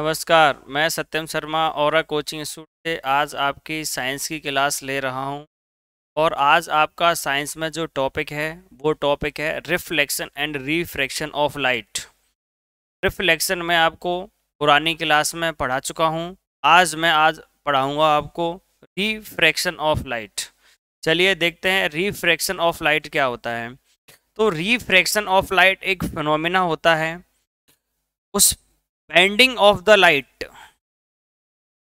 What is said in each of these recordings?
नमस्कार मैं सत्यम शर्मा और कोचिंग इंस्टीट्यूट से आज आपकी साइंस की क्लास ले रहा हूं और आज आपका साइंस में जो टॉपिक है वो टॉपिक है reflection and refraction of light reflection मैं आपको पुरानी क्लास में पढ़ा चुका हूं आज मैं आज पढ़ाऊंगा आपको रिफ्रैक्शन ऑफ लाइट चलिए देखते हैं रिफ्रैक्शन ऑफ लाइट क्या होता है तो रिफ्रैक्शन ऑफ लाइट एक फिनोमिना होता है उस bending of the light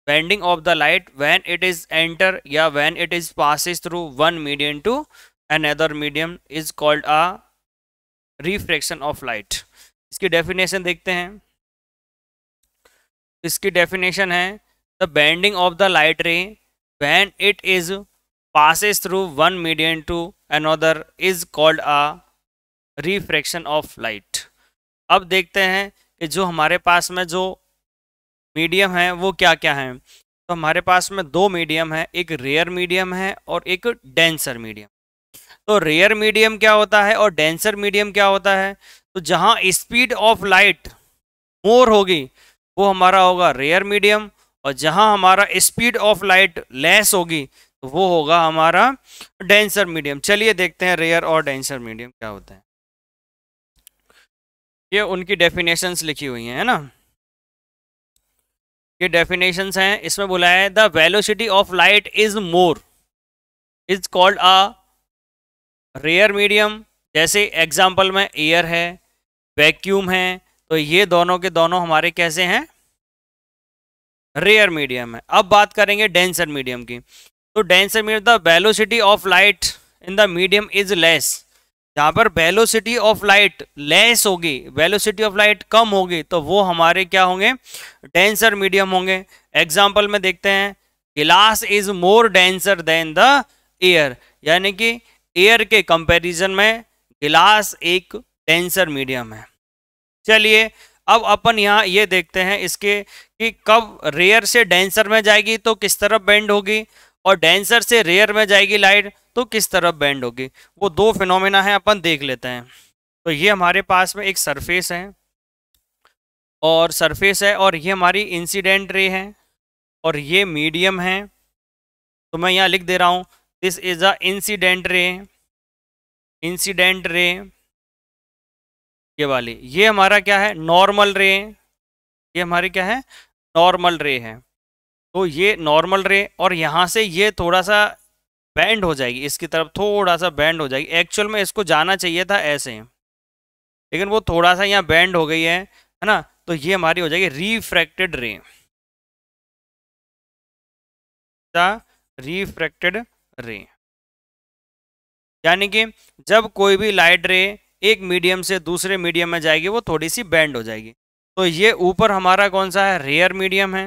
bending of the light when it is enter या when it is passes through one medium to another medium is called a refraction of light इसकी definition देखते हैं इसकी definition है the bending of the light ray when it is passes through one medium to an is called a refraction of light अब देखते हैं कि जो हमारे पास में जो मीडियम है वो क्या क्या है तो हमारे पास में दो मीडियम है एक रेयर मीडियम है और एक डेंसर मीडियम तो रेयर मीडियम क्या होता है और डेंसर मीडियम क्या होता है तो जहाँ स्पीड ऑफ लाइट मोर होगी वो हमारा होगा रेयर मीडियम और जहाँ हमारा स्पीड ऑफ लाइट लेस होगी तो वो होगा हमारा डेंसर मीडियम चलिए देखते हैं रेयर और डेंसर मीडियम क्या होता है ये उनकी डेफिनेशंस लिखी हुई हैं है ना ये डेफिनेशंस हैं इसमें बोला है the velocity of light is more is called a rare medium जैसे एग्जाम्पल में एयर है वैक्यूम है तो ये दोनों के दोनों हमारे कैसे हैं रेयर मीडियम है अब बात करेंगे डेंसर मीडियम की तो denser medium the velocity of light in the medium is less जहां पर वेलोसिटी ऑफ लाइट लेस होगी वेलोसिटी ऑफ लाइट कम होगी तो वो हमारे क्या होंगे डेंसर मीडियम होंगे एग्जाम्पल में देखते हैं glass is more denser than the air यानी कि एयर के कंपैरिजन में गिलास एक डेंसर मीडियम है चलिए अब अपन यहाँ ये देखते हैं इसके कि कब रेयर से डेंसर में जाएगी तो किस तरफ बेंड होगी और डेंसर से रेयर में जाएगी लाइट तो किस तरफ बेंड होगी वो दो फिनोमिना है अपन देख लेते हैं तो ये हमारे पास में एक सरफेस है और सरफेस है और ये हमारी इंसिडेंट रे है और ये मीडियम है तो मैं यहाँ लिख दे रहा हूँ this is a incident ray incident ray ये वाली ये हमारा क्या है नॉर्मल रे ये हमारी क्या है नॉर्मल रे है तो ये नॉर्मल रे और यहाँ से ये थोड़ा सा बैंड हो जाएगी इसकी तरफ थोड़ा सा बैंड हो जाएगी एक्चुअल में इसको जाना चाहिए था ऐसे लेकिन वो थोड़ा सा यहाँ बैंड हो गई है है ना तो ये हमारी हो जाएगी रिफ्रैक्टेड रे रिफ्रैक्टेड रे यानी कि जब कोई भी लाइट रे एक मीडियम से दूसरे मीडियम में जाएगी वो थोड़ी सी बैंड हो जाएगी तो ये ऊपर हमारा कौन सा है रेयर मीडियम है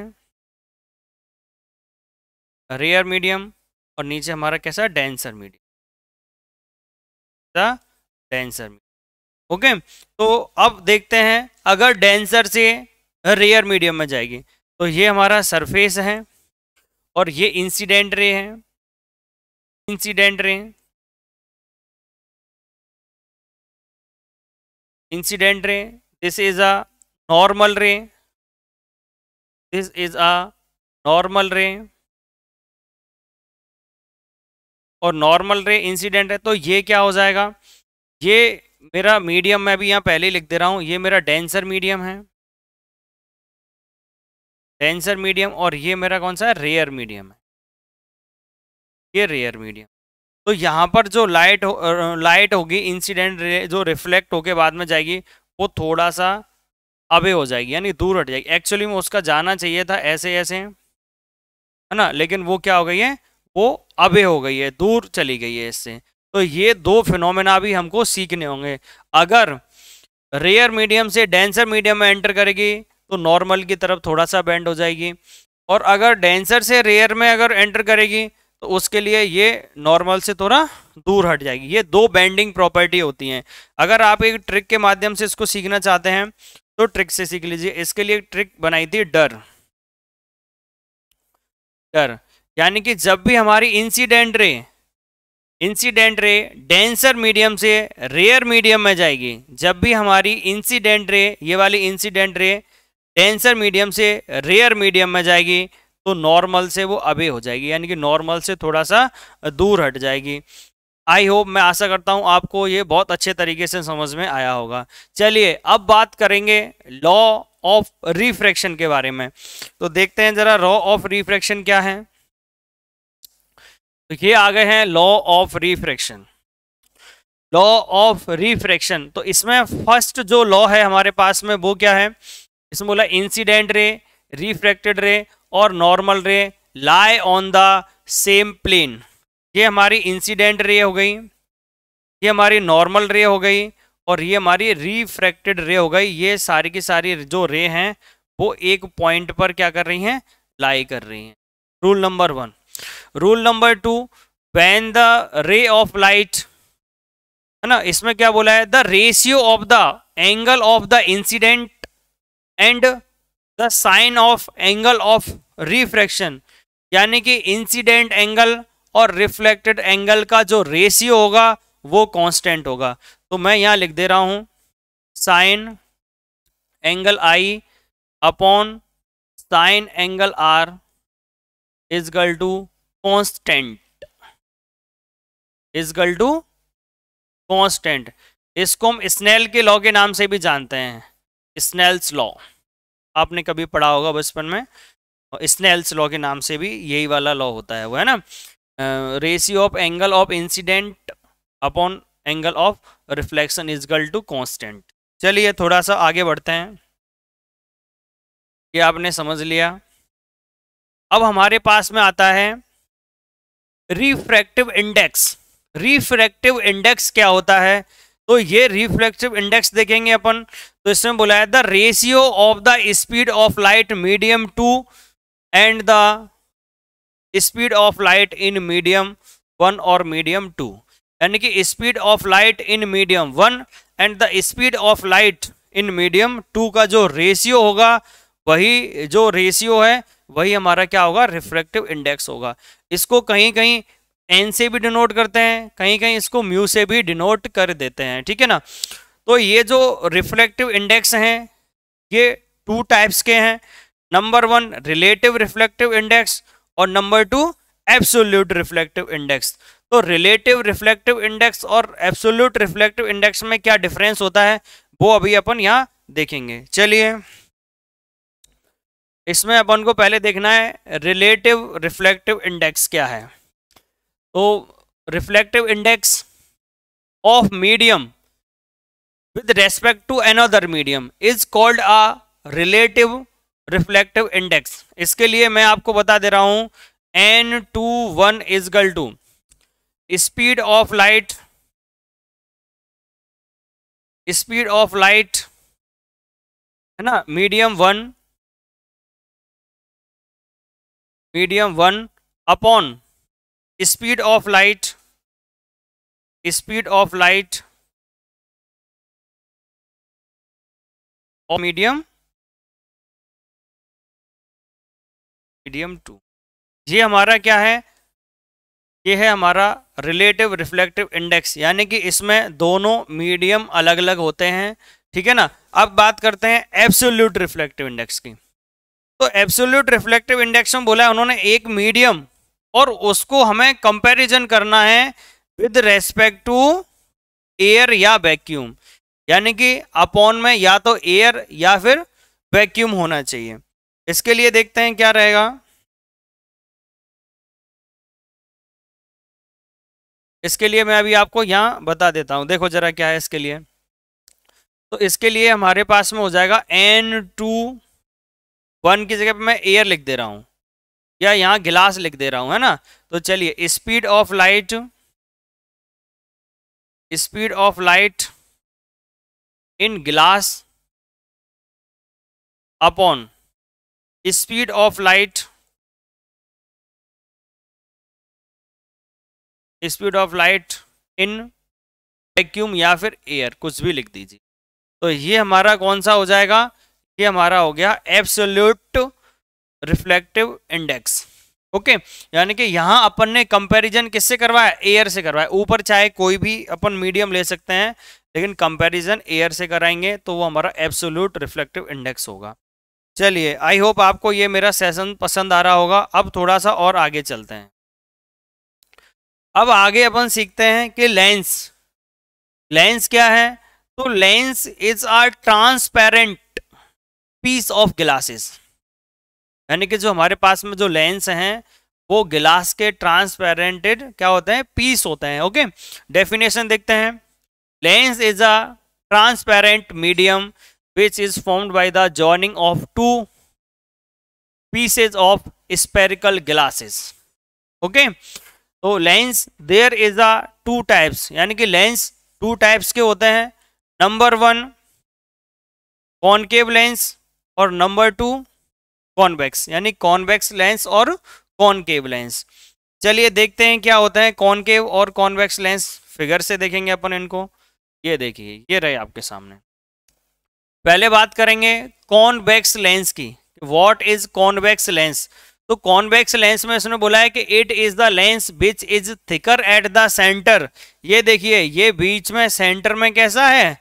रेयर मीडियम और नीचे हमारा कैसा denser medium denser medium okay तो अब देखते हैं अगर डेंसर से रेयर मीडियम में जाएगी तो ये हमारा सरफेस है और ये इंसिडेंट रे है incident ray incident ray this is a normal ray this is a normal ray और नॉर्मल रे इंसिडेंट है तो ये क्या हो जाएगा ये मेरा मीडियम मैं भी यहाँ पहले लिख दे रहा हूँ ये मेरा डेंसर मीडियम है डेंसर मीडियम और ये मेरा कौन सा है रेयर मीडियम है ये रेयर मीडियम तो यहाँ पर जो लाइट हो, लाइट होगी इंसिडेंट जो रिफ्लेक्ट होके बाद में जाएगी वो थोड़ा सा अबे हो जाएगी यानी दूर हट जाएगी एक्चुअली में उसका जाना चाहिए था ऐसे ऐसे है ना लेकिन वो क्या हो गई है वो अवे हो गई है दूर चली गई है इससे तो ये दो फिनोमेना भी हमको सीखने होंगे अगर रेयर मीडियम से डेंसर मीडियम में एंटर करेगी तो नॉर्मल की तरफ थोड़ा सा बैंड हो जाएगी और अगर डेंसर से रेयर में अगर एंटर करेगी तो उसके लिए ये नॉर्मल से थोड़ा दूर हट जाएगी ये दो बैंडिंग प्रॉपर्टी होती हैं अगर आप एक ट्रिक के माध्यम से इसको सीखना चाहते हैं तो ट्रिक से सीख लीजिए इसके लिए ट्रिक बनाई थी डर डर यानी कि जब भी हमारी incident ray incident ray denser medium से रेयर मीडियम में जाएगी जब भी हमारी इंसिडेंट रे ये वाली इंसिडेंट रे डेंसर मीडियम से रेयर मीडियम में जाएगी तो नॉर्मल से वो अवे हो जाएगी यानी कि नॉर्मल से थोड़ा सा दूर हट जाएगी आई होप मैं आशा करता हूँ आपको ये बहुत अच्छे तरीके से समझ में आया होगा चलिए अब बात करेंगे लॉ ऑफ रिफ्रैक्शन के बारे में तो देखते हैं ज़रा लॉ ऑफ रिफ्रैक्शन क्या है तो ये आ गए हैं law of refraction law of refraction तो इसमें फर्स्ट जो लॉ है हमारे पास में वो क्या है इसमें बोला इंसिडेंट रे रिफ्रैक्टेड रे और normal ray lie on the same plane ये हमारी इंसिडेंट रे हो गई ये हमारी नॉर्मल रे हो गई और ये हमारी रिफ्रैक्टेड रे हो गई ये सारी की सारी जो रे हैं वो एक पॉइंट पर क्या कर रही हैं लाई कर रही हैं rule number one rule number two when the ray of light है ना इसमें क्या बोला है the ratio of the angle of the incident and the sine of angle of refraction यानी कि इंसिडेंट एंगल और रिफ्लेक्टेड एंगल का जो रेशियो होगा वो कांस्टेंट होगा तो मैं यहां लिख दे रहा हूं sine angle I upon sine angle R is equal to constant is equal to constant इसको हम स्नेल के लॉ के नाम से भी जानते हैं स्नेल्स लॉ आपने कभी पढ़ा होगा बचपन में स्नेल्स लॉ के नाम से भी यही वाला लॉ होता है वो है ना ratio of angle of incident upon angle of reflection is equal to constant चलिए थोड़ा सा आगे बढ़ते हैं ये आपने समझ लिया अब हमारे पास में आता है रिफ्रैक्टिव इंडेक्स रिफ्रैक्टिव इंडेक्स क्या होता है तो ये रिफ्रैक्टिव इंडेक्स देखेंगे अपन तो इसमें बोला है the ratio of the speed of light medium two and the speed of light in medium one और मीडियम टू यानी कि speed of light in medium one and the speed of light in medium two का जो ratio होगा वही जो ratio है वही हमारा क्या होगा रिफ्रेक्टिव इंडेक्स होगा इसको कहीं कहीं एन से भी डिनोट करते हैं कहीं कहीं इसको म्यू से भी डिनोट कर देते हैं ठीक है ना तो ये जो रिफ्लेक्टिव इंडेक्स हैं ये टू टाइप्स के हैं number one relative reflective index और number two absolute reflective index तो रिलेटिव रिफ्लेक्टिव इंडेक्स और एब्सोल्यूट रिफ्लेक्टिव इंडेक्स में क्या डिफरेंस होता है वो अभी अपन यहाँ देखेंगे चलिए इसमें अपन को पहले देखना है रिलेटिव रिफ्लेक्टिव इंडेक्स क्या है तो reflective index of medium respect to another medium is called a relative reflective index इसके लिए मैं आपको बता दे रहा हूं N two one is equal to speed of light speed of light है ना medium one medium one upon speed of light speed of light और मीडियम मीडियम टू ये हमारा क्या है ये है हमारा रिलेटिव रिफ्लेक्टिव इंडेक्स यानी कि इसमें दोनों मीडियम अलग अलग होते हैं ठीक है ना अब बात करते हैं एब्सोल्यूट रिफ्लेक्टिव इंडेक्स की तो एब्सोल्यूट रिफ्लेक्टिव इंडेक्स में बोला है उन्होंने एक मीडियम और उसको हमें कंपैरिजन करना है विद रेस्पेक्ट टू एयर या वैक्यूम यानी कि अपॉन में या तो एयर या फिर वैक्यूम होना चाहिए इसके लिए देखते हैं क्या रहेगा इसके लिए मैं अभी आपको यहां बता देता हूं देखो जरा क्या है इसके लिए तो इसके लिए हमारे पास में हो जाएगा एन टू वन की जगह पे मैं एयर लिख दे रहा हूँ या यहाँ गिलास लिख दे रहा हूँ है ना तो चलिए speed of light speed of light in glass upon speed of light speed of light in vacuum या फिर एयर कुछ भी लिख दीजिए तो ये हमारा कौन सा हो जाएगा ये हमारा हो गया एब्सोल्यूट रिफ्लेक्टिव इंडेक्स ओके यानी कि यहां अपन ने कंपैरिजन किससे करवाया एयर से करवाया ऊपर चाहे कोई भी अपन मीडियम ले सकते हैं लेकिन कंपैरिजन एयर से कराएंगे तो वो हमारा एब्सोल्यूट रिफ्लेक्टिव इंडेक्स होगा चलिए आई होप आपको ये मेरा सेशन पसंद आ रहा होगा अब थोड़ा सा और आगे चलते हैं अब आगे अपन सीखते हैं कि लेंस लेंस क्या है तो lens is are transparent piece of glasses यानी कि जो हमारे पास में जो लेंस हैं वो ग्लास के ट्रांसपेरेंटेड क्या होते हैं पीस होते हैं ओके डेफिनेशन देखते हैं lens is a transparent medium which is formed by the joining of two pieces of spherical glasses okay तो lens there is a two types यानी कि लेंस टू टाइप्स के होते हैं नंबर वन कॉनकेव लेंस और number two convex यानी convex lens और concave lens चलिए देखते हैं क्या होता है कॉनकेव और कॉन्वेक्स लेंस फिगर से देखेंगे अपन इनको ये देखिए ये रहे आपके सामने पहले बात करेंगे कॉनवेक्स लेंस की वॉट इज कॉनवेक्स लेंस तो कॉन्वेक्स लेंस में इसने बोला है कि it is the lens which is thicker at the centre ये देखिए ये बीच में सेंटर में कैसा है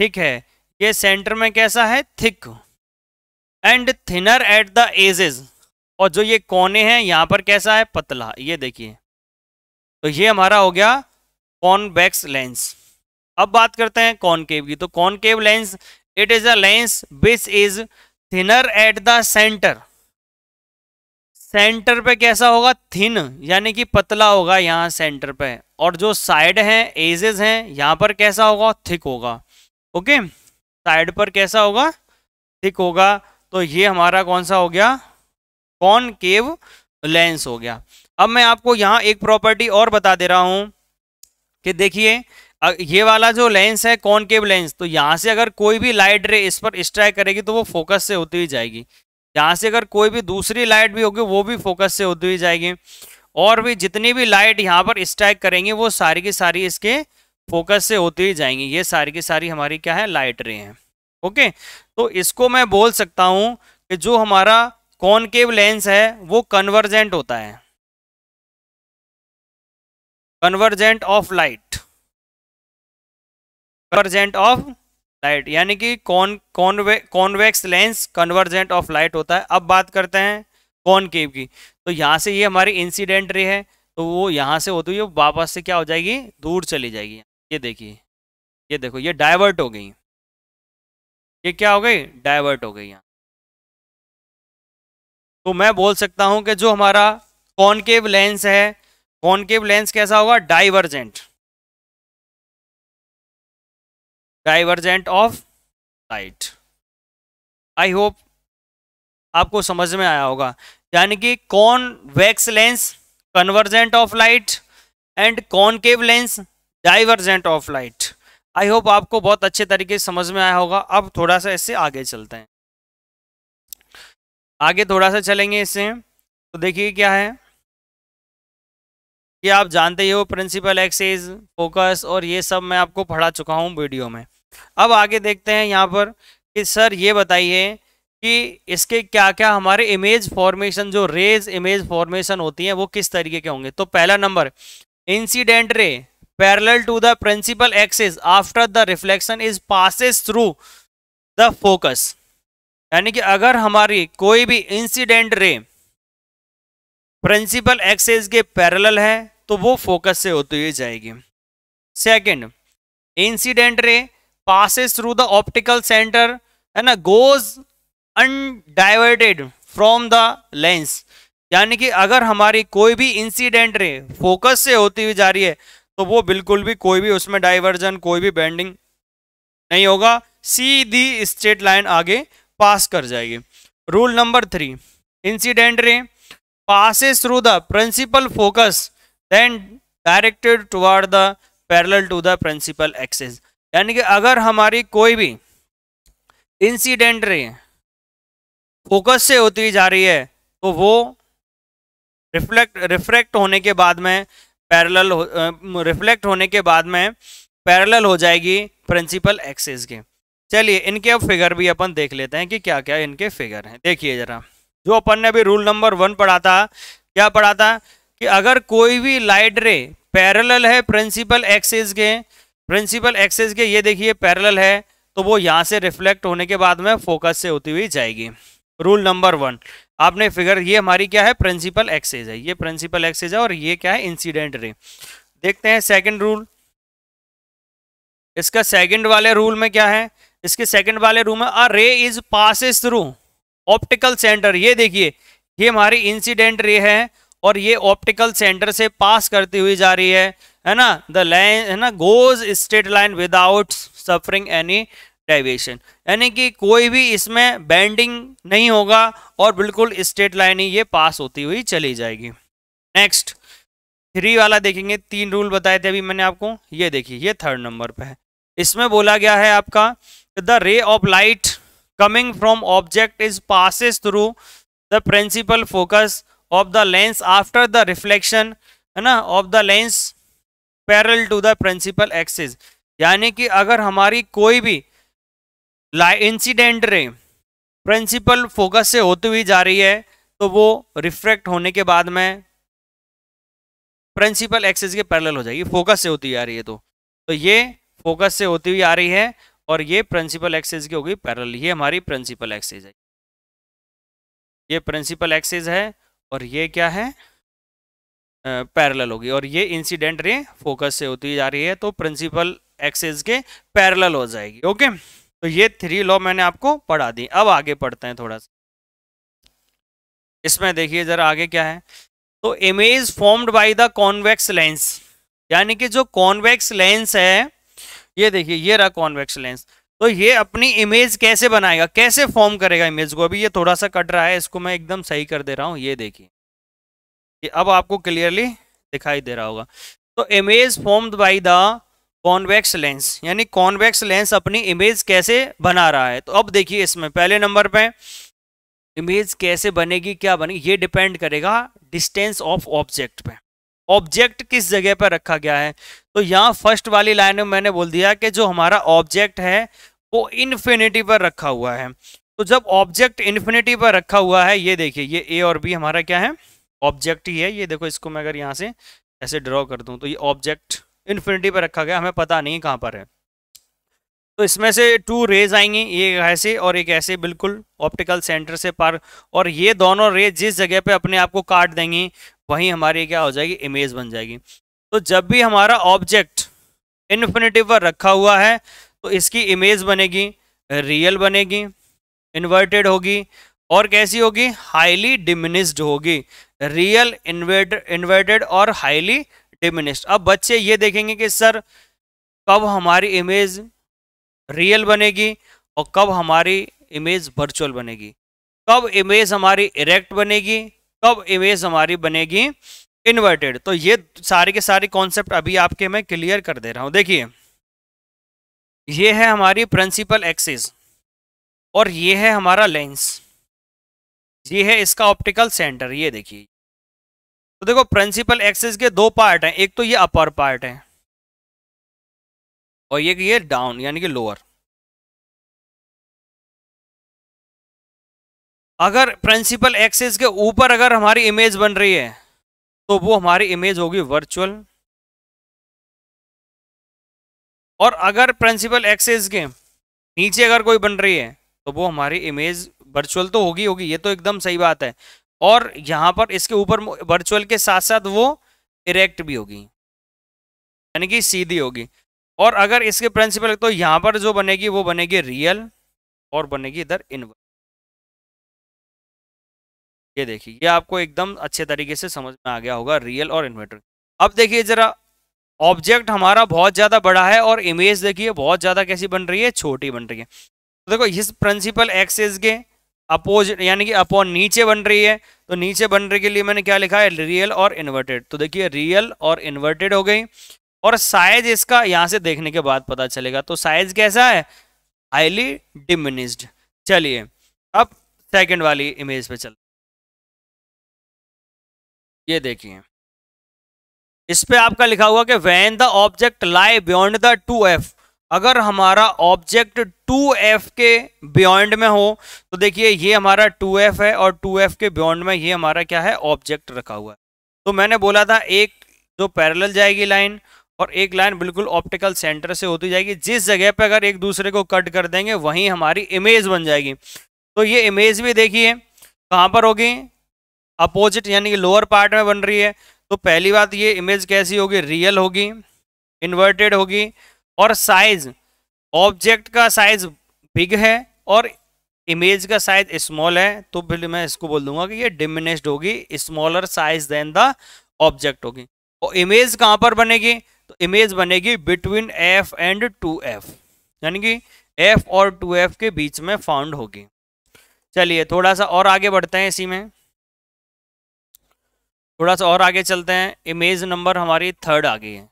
थिक है ये सेंटर में कैसा है thick and thinner at the edges और जो ये कोने हैं यहां पर कैसा है पतला ये देखिए तो ये हमारा हो गया कॉन्वेक्स लेंस अब बात करते हैं कॉनकेव की तो concave lens it is a lens which is thinner at the centre centre पे कैसा होगा थिन यानी कि पतला होगा यहाँ सेंटर पे और जो साइड हैं एजेस हैं यहाँ पर कैसा होगा थिक होगा ओके साइड पर कैसा होगा थिक होगा तो ये हमारा कौन सा हो गया केव लेंस हो गया अब मैं आपको यहाँ एक प्रॉपर्टी और बता दे रहा हूँ कि देखिए ये वाला जो लेंस है केव लेंस तो यहाँ से अगर कोई भी लाइट रे इस पर स्ट्राइक करेगी तो वो फोकस से होती ही जाएगी यहाँ से अगर कोई भी दूसरी लाइट भी होगी वो भी फोकस से होती हुई जाएगी और भी जितनी भी लाइट यहाँ पर स्ट्राइक करेंगी वो सारी की सारी इसके फोकस से होती ही जाएंगी ये सारी की सारी हमारी क्या है लाइट रे हैं ओके तो इसको मैं बोल सकता हूं कि जो हमारा कॉनकेव लेंस है वो कन्वर्जेंट होता है convergent of light convergent of light यानी कि कॉन कॉनवे convex lens convergent of light होता है अब बात करते हैं कॉनकेव की तो यहां से ये हमारी इंसिडेंट रे है तो वो यहां से होती है वापस से क्या हो जाएगी दूर चली जाएगी ये देखिए ये देखो ये डाइवर्ट हो गई ये क्या हो गई डाइवर्ट हो गई यहां तो मैं बोल सकता हूं कि जो हमारा कॉनकेव लेंस है कॉनकेव लेंस कैसा होगा divergent divergent of light I hope आपको समझ में आया होगा यानी कि convex lens convergent of light and concave lens divergent of light I hope आपको बहुत अच्छे तरीके से समझ में आया होगा अब थोड़ा सा इससे आगे चलते हैं आगे थोड़ा सा चलेंगे इससे तो देखिए क्या है ये आप जानते ही हो प्रिंसिपल एक्सेज फोकस और ये सब मैं आपको पढ़ा चुका हूँ वीडियो में अब आगे देखते हैं यहाँ पर कि सर ये बताइए कि इसके क्या क्या हमारे इमेज फॉर्मेशन जो रेज इमेज फॉर्मेशन होती है वो किस तरीके के होंगे तो पहला नंबर incident ray parallel to the principal axis after the reflection is passes through the focus यानी कि अगर हमारी कोई भी इंसिडेंट रे प्रिंसिपल एक्सेस के पैरेलल है तो वो फोकस से होती हुई जाएगी second incident ray passes through the optical centre है ना goes undiverted from the lens यानी कि अगर हमारी कोई भी इंसिडेंट रे फोकस से होती हुई जा रही है तो वो बिल्कुल भी कोई भी उसमें डाइवर्जन कोई भी बैंडिंग नहीं होगा सीधी स्ट्रेट लाइन आगे पास कर जाएगी rule number three incident ray passes through the principal focus then directed toward the parallel to the principal axis यानी कि अगर हमारी कोई भी इंसिडेंट रे फोकस से होती जा रही है तो वो रिफ्लेक्ट रिफ्लेक्ट होने के बाद में पैरेलल हो, रिफ्लेक्ट होने के बाद में पैरेलल हो जाएगी प्रिंसिपल एक्सेस के चलिए इनके अब फिगर भी अपन देख लेते हैं कि क्या क्या इनके फिगर हैं देखिए जरा जो अपन ने अभी रूल नंबर वन पढ़ा था क्या पढ़ा था कि अगर कोई भी लाइट रे पैरेलल है प्रिंसिपल एक्सेस के प्रिंसिपल एक्सेस के ये देखिए पैरेलल है तो वो यहाँ से रिफ्लेक्ट होने के बाद में फोकस से होती हुई जाएगी रूल नंबर वन आपने फिगर ये हमारी क्या है प्रिंसिपल एक्सेज है ये प्रिंसिपल एक्सेज है और ये क्या है इंसिडेंट रे देखते हैं सेकंड रूल इसका सेकंड वाले रूल में क्या है इसके सेकंड वाले रूल में a ray is passes through optical centre ये देखिए ये हमारी इंसिडेंट रे है और ये ऑप्टिकल सेंटर से पास करती हुई जा रही है है ना द लाइन है ना goes straight line without suffering any deviation यानी कि कोई भी इसमें बैंडिंग नहीं होगा और बिल्कुल स्ट्रेट लाइन ही ये पास होती हुई चली जाएगी नेक्स्ट थ्री वाला देखेंगे तीन रूल बताए थे अभी मैंने आपको ये देखिए ये थर्ड नंबर पे है इसमें बोला गया है आपका the ray of light coming from object is passes through the principal focus of the lens after the reflection है ना of the lens parallel to the principal axis यानी कि अगर हमारी कोई भी इंसिडेंट रे प्रिंसिपल फोकस से होती हुई जा रही है तो वो रिफ्रैक्ट होने के बाद में प्रिंसिपल एक्सेस के पैरेलल हो जाएगी फोकस से होती आ रही है तो तो ये फोकस से होती हुई आ रही है और ये प्रिंसिपल एक्सेस की होगी पैरेलल ये हमारी प्रिंसिपल एक्सेस है ये प्रिंसिपल एक्सेस है और ये क्या है पैरेलल होगी और ये इंसिडेंट रे फोकस से होती जा रही है तो प्रिंसिपल एक्सेस के पैरेलल हो जाएगी ओके तो ये थ्री लॉ मैंने आपको पढ़ा दी अब आगे पढ़ते हैं थोड़ा सा इसमें देखिए जरा आगे क्या है तो image formed by the convex lens यानी कि जो कॉन्वेक्स लेंस है ये देखिए ये रहा कॉन्वेक्स लेंस तो ये अपनी इमेज कैसे बनाएगा कैसे फॉर्म करेगा इमेज को अभी ये थोड़ा सा कट रहा है इसको मैं एकदम सही कर दे रहा हूँ ये देखिए अब आपको क्लियरली दिखाई दे रहा होगा तो image formed by the convex lens यानी कॉन्वेक्स लेंस अपनी इमेज कैसे बना रहा है तो अब देखिए इसमें पहले नंबर पे इमेज कैसे बनेगी क्या बनेगी ये डिपेंड करेगा डिस्टेंस ऑफ ऑब्जेक्ट पे ऑब्जेक्ट किस जगह पर रखा गया है तो यहाँ फर्स्ट वाली लाइन में मैंने बोल दिया कि जो हमारा ऑब्जेक्ट है वो इन्फिनिटी पर रखा हुआ है तो जब ऑब्जेक्ट इन्फिनिटी पर रखा हुआ है ये देखिए ये ए और बी हमारा क्या है ऑब्जेक्ट ही है ये देखो इसको मैं अगर यहाँ से ऐसे ड्रॉ कर दूँ तो ये ऑब्जेक्ट इन्फिनिटी पर रखा गया हमें पता नहीं कहाँ पर है तो इसमें से टू रेज आएंगी ये ऐसे और एक ऐसे बिल्कुल ऑप्टिकल सेंटर से पार और ये दोनों रेज जिस जगह पे अपने आप को काट देंगी वहीं हमारी क्या हो जाएगी इमेज बन जाएगी तो जब भी हमारा ऑब्जेक्ट इन्फिनेटिव पर रखा हुआ है तो इसकी इमेज बनेगी रियल बनेगी इन्वर्टेड होगी और कैसी होगी हाईली डिमिनिस्ड होगी रियल इन्वर्टेड और हाईली डिमिनिस्ट अब बच्चे ये देखेंगे कि सर कब हमारी इमेज रियल बनेगी और कब हमारी इमेज वर्चुअल बनेगी कब इमेज हमारी इरेक्ट बनेगी कब इमेज हमारी बनेगी इन्वर्टेड तो ये सारे के सारे कॉन्सेप्ट अभी आपके मैं क्लियर कर दे रहा हूँ देखिए ये है हमारी प्रिंसिपल एक्सिस और ये है हमारा लेंस ये है इसका ऑप्टिकल सेंटर ये देखिए तो देखो प्रिंसिपल एक्सिस के दो पार्ट हैं एक तो ये अपर पार्ट है और ये ये डाउन यानी कि लोअर अगर प्रिंसिपल एक्सिस के ऊपर अगर हमारी इमेज बन रही है तो वो हमारी इमेज होगी वर्चुअल और अगर प्रिंसिपल एक्सेस के नीचे अगर कोई बन रही है तो वो हमारी इमेज वर्चुअल तो होगी होगी ये तो एकदम सही बात है और यहाँ पर इसके ऊपर वर्चुअल के साथ साथ वो इरेक्ट भी होगी यानी कि सीधी होगी और अगर इसके प्रिंसिपल तो यहाँ पर जो बनेगी वो बनेगी रियल और बनेगी इधर इनवर्स ये देखिए ये आपको एकदम अच्छे तरीके से समझ में आ गया होगा रियल और इन्वर्टर अब देखिए ज़रा ऑब्जेक्ट हमारा बहुत ज़्यादा बड़ा है और इमेज देखिए बहुत ज़्यादा कैसी बन रही है छोटी बन रही है तो देखो इस प्रिंसिपल एक्सेस के अपोज यानी कि अपॉन नीचे बन रही है तो नीचे बनने के लिए मैंने क्या लिखा है रियल और इन्वर्टेड तो देखिए रियल और इन्वर्टेड हो गई और साइज इसका यहाँ से देखने के बाद पता चलेगा तो साइज कैसा है हाईली डिमिनिस्ड चलिए अब सेकंड वाली इमेज पे चल ये देखिए इस पे आपका लिखा हुआ कि when the object lie beyond the two F अगर हमारा ऑब्जेक्ट 2f के बियॉन्ड में हो तो देखिए ये हमारा 2f है और 2f के बियॉन्ड में ये हमारा क्या है ऑब्जेक्ट रखा हुआ है तो मैंने बोला था एक जो पैरेलल जाएगी लाइन और एक लाइन बिल्कुल ऑप्टिकल सेंटर से होती जाएगी जिस जगह पे अगर एक दूसरे को कट कर देंगे वहीं हमारी इमेज बन जाएगी तो ये इमेज भी देखिए कहाँ पर होगी अपोजिट यानी कि लोअर पार्ट में बन रही है तो पहली बात ये इमेज कैसी होगी रियल होगी इन्वर्टेड होगी और साइज ऑब्जेक्ट का साइज बिग है और इमेज का साइज स्मॉल है तो फिर मैं इसको बोल दूंगा कि ये डिमिनिस्ड होगी smaller size than the object होगी और इमेज कहाँ पर बनेगी तो इमेज बनेगी between F and two F यानी कि एफ और टू एफ के बीच में फाउंड होगी चलिए थोड़ा सा और आगे बढ़ते हैं इसी में थोड़ा सा और आगे चलते हैं इमेज नंबर हमारी थर्ड आ गई है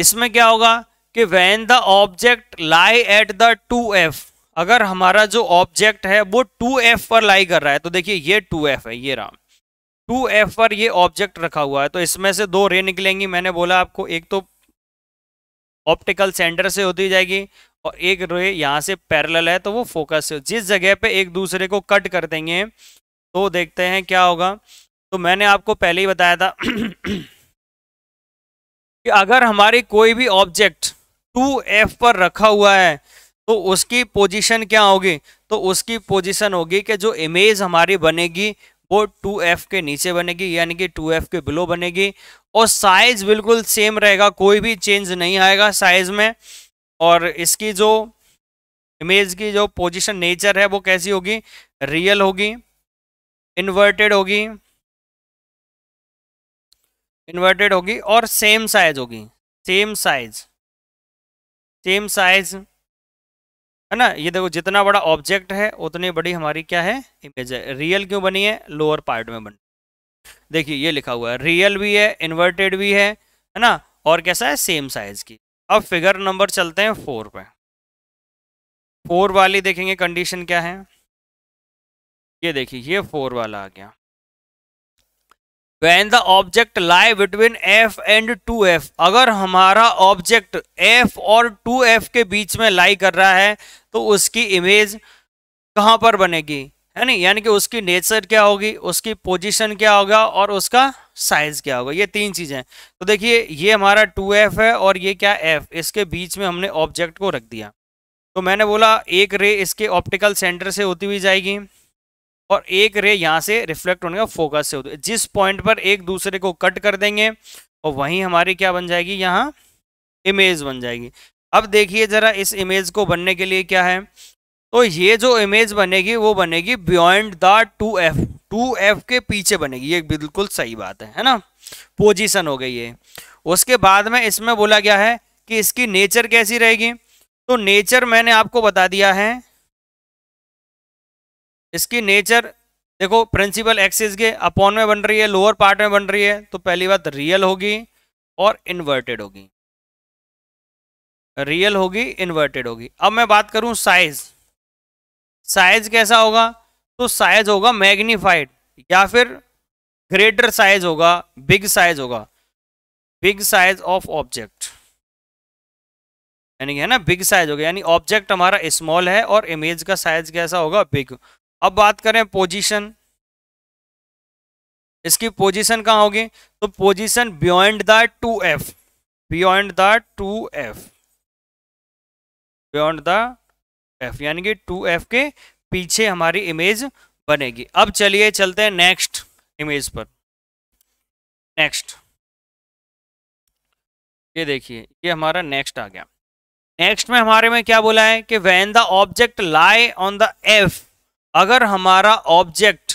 इसमें क्या होगा कि when the object lie at the two F अगर हमारा जो ऑब्जेक्ट है वो टू एफ पर लाई कर रहा है तो देखिए ये टू एफ है ये राम टू एफ पर ये ऑब्जेक्ट रखा हुआ है तो इसमें से दो रे निकलेंगी मैंने बोला आपको एक तो ऑप्टिकल सेंटर से होती जाएगी और एक रे यहाँ से पैरेलल है तो वो फोकस से जिस जगह पे एक दूसरे को कट कर देंगे तो देखते हैं क्या होगा तो मैंने आपको पहले ही बताया था कि अगर हमारी कोई भी ऑब्जेक्ट टू एफ पर रखा हुआ है तो उसकी पोजीशन क्या होगी तो उसकी पोजीशन होगी कि जो इमेज हमारी बनेगी वो 2f के नीचे बनेगी यानी कि 2f के बिलो बनेगी और साइज बिल्कुल सेम रहेगा कोई भी चेंज नहीं आएगा साइज में और इसकी जो इमेज की जो पोजीशन नेचर है वो कैसी होगी रियल होगी इन्वर्टेड होगी इन्वर्टेड होगी और सेम साइज होगी सेम साइज सेम साइज है ना ये देखो जितना बड़ा ऑब्जेक्ट है उतनी बड़ी हमारी क्या है इमेज है रियल क्यों बनी है लोअर पार्ट में बनी देखिए ये लिखा हुआ है रियल भी है इन्वर्टेड भी है है ना और कैसा है सेम साइज की अब फिगर नंबर चलते हैं फोर पे फोर वाली देखेंगे कंडीशन क्या है ये देखिए ये फोर वाला आ गया when the object lie between F and two F अगर हमारा ऑब्जेक्ट एफ और टू एफ के बीच में लाई कर रहा है तो उसकी इमेज कहाँ पर बनेगी है नहीं यानी कि उसकी नेचर क्या होगी उसकी पोजिशन क्या होगा और उसका साइज क्या होगा ये तीन चीज़ें तो देखिए ये हमारा टू एफ है और ये क्या एफ इसके बीच में हमने ऑब्जेक्ट को रख दिया तो मैंने बोला एक रे इसके ऑप्टिकल सेंटर से होती हुई जाएगी और एक रे यहाँ से रिफ्लेक्ट होने का फोकस से होता है जिस पॉइंट पर एक दूसरे को कट कर देंगे और वहीं हमारी क्या बन जाएगी यहाँ इमेज बन जाएगी अब देखिए ज़रा इस इमेज को बनने के लिए क्या है तो ये जो इमेज बनेगी वो बनेगी beyond the two F two F के पीछे बनेगी ये बिल्कुल सही बात है है ना पोजीशन हो गई ये उसके बाद में इसमें बोला गया है कि इसकी नेचर कैसी रहेगी तो नेचर मैंने आपको बता दिया है इसकी नेचर देखो प्रिंसिपल एक्सिस के अपॉन में बन रही है लोअर पार्ट में बन रही है तो पहली बात रियल होगी और इन्वर्टेड होगी रियल होगी इन्वर्टेड होगी अब मैं बात करूं साइज साइज कैसा होगा तो साइज होगा मैग्नीफाइड या फिर ग्रेटर साइज होगा बिग साइज होगा बिग साइज ऑफ ऑब्जेक्ट यानी है ना बिग साइज होगा यानी ऑब्जेक्ट हमारा स्मॉल है और इमेज का साइज कैसा होगा बिग अब बात करें पोजीशन इसकी पोजीशन कहाँ होगी तो position beyond the two F beyond the two F beyond the F यानी कि टू एफ के पीछे हमारी इमेज बनेगी अब चलिए चलते हैं नेक्स्ट इमेज पर नेक्स्ट ये देखिए ये हमारा नेक्स्ट आ गया नेक्स्ट में हमारे में क्या बोला है कि when the object lie on the F अगर हमारा ऑब्जेक्ट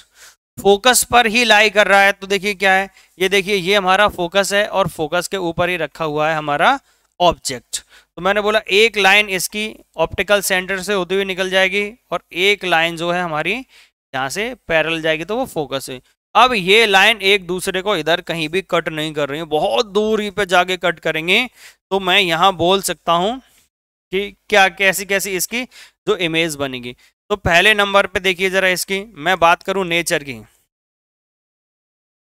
फोकस पर ही लाई कर रहा है तो देखिए क्या है ये देखिए ये हमारा फोकस है और फोकस के ऊपर ही रखा हुआ है हमारा ऑब्जेक्ट तो मैंने बोला एक लाइन इसकी ऑप्टिकल सेंटर से होती हुई निकल जाएगी और एक लाइन जो है हमारी यहाँ से पैरल जाएगी तो वो फोकस है अब ये लाइन एक दूसरे को इधर कहीं भी कट नहीं कर रही है बहुत दूर ही पे जाके कट करेंगे तो मैं यहाँ बोल सकता हूँ कि क्या कैसी कैसी इसकी जो इमेज बनेगी तो पहले नंबर पे देखिए ज़रा इसकी मैं बात करूं नेचर की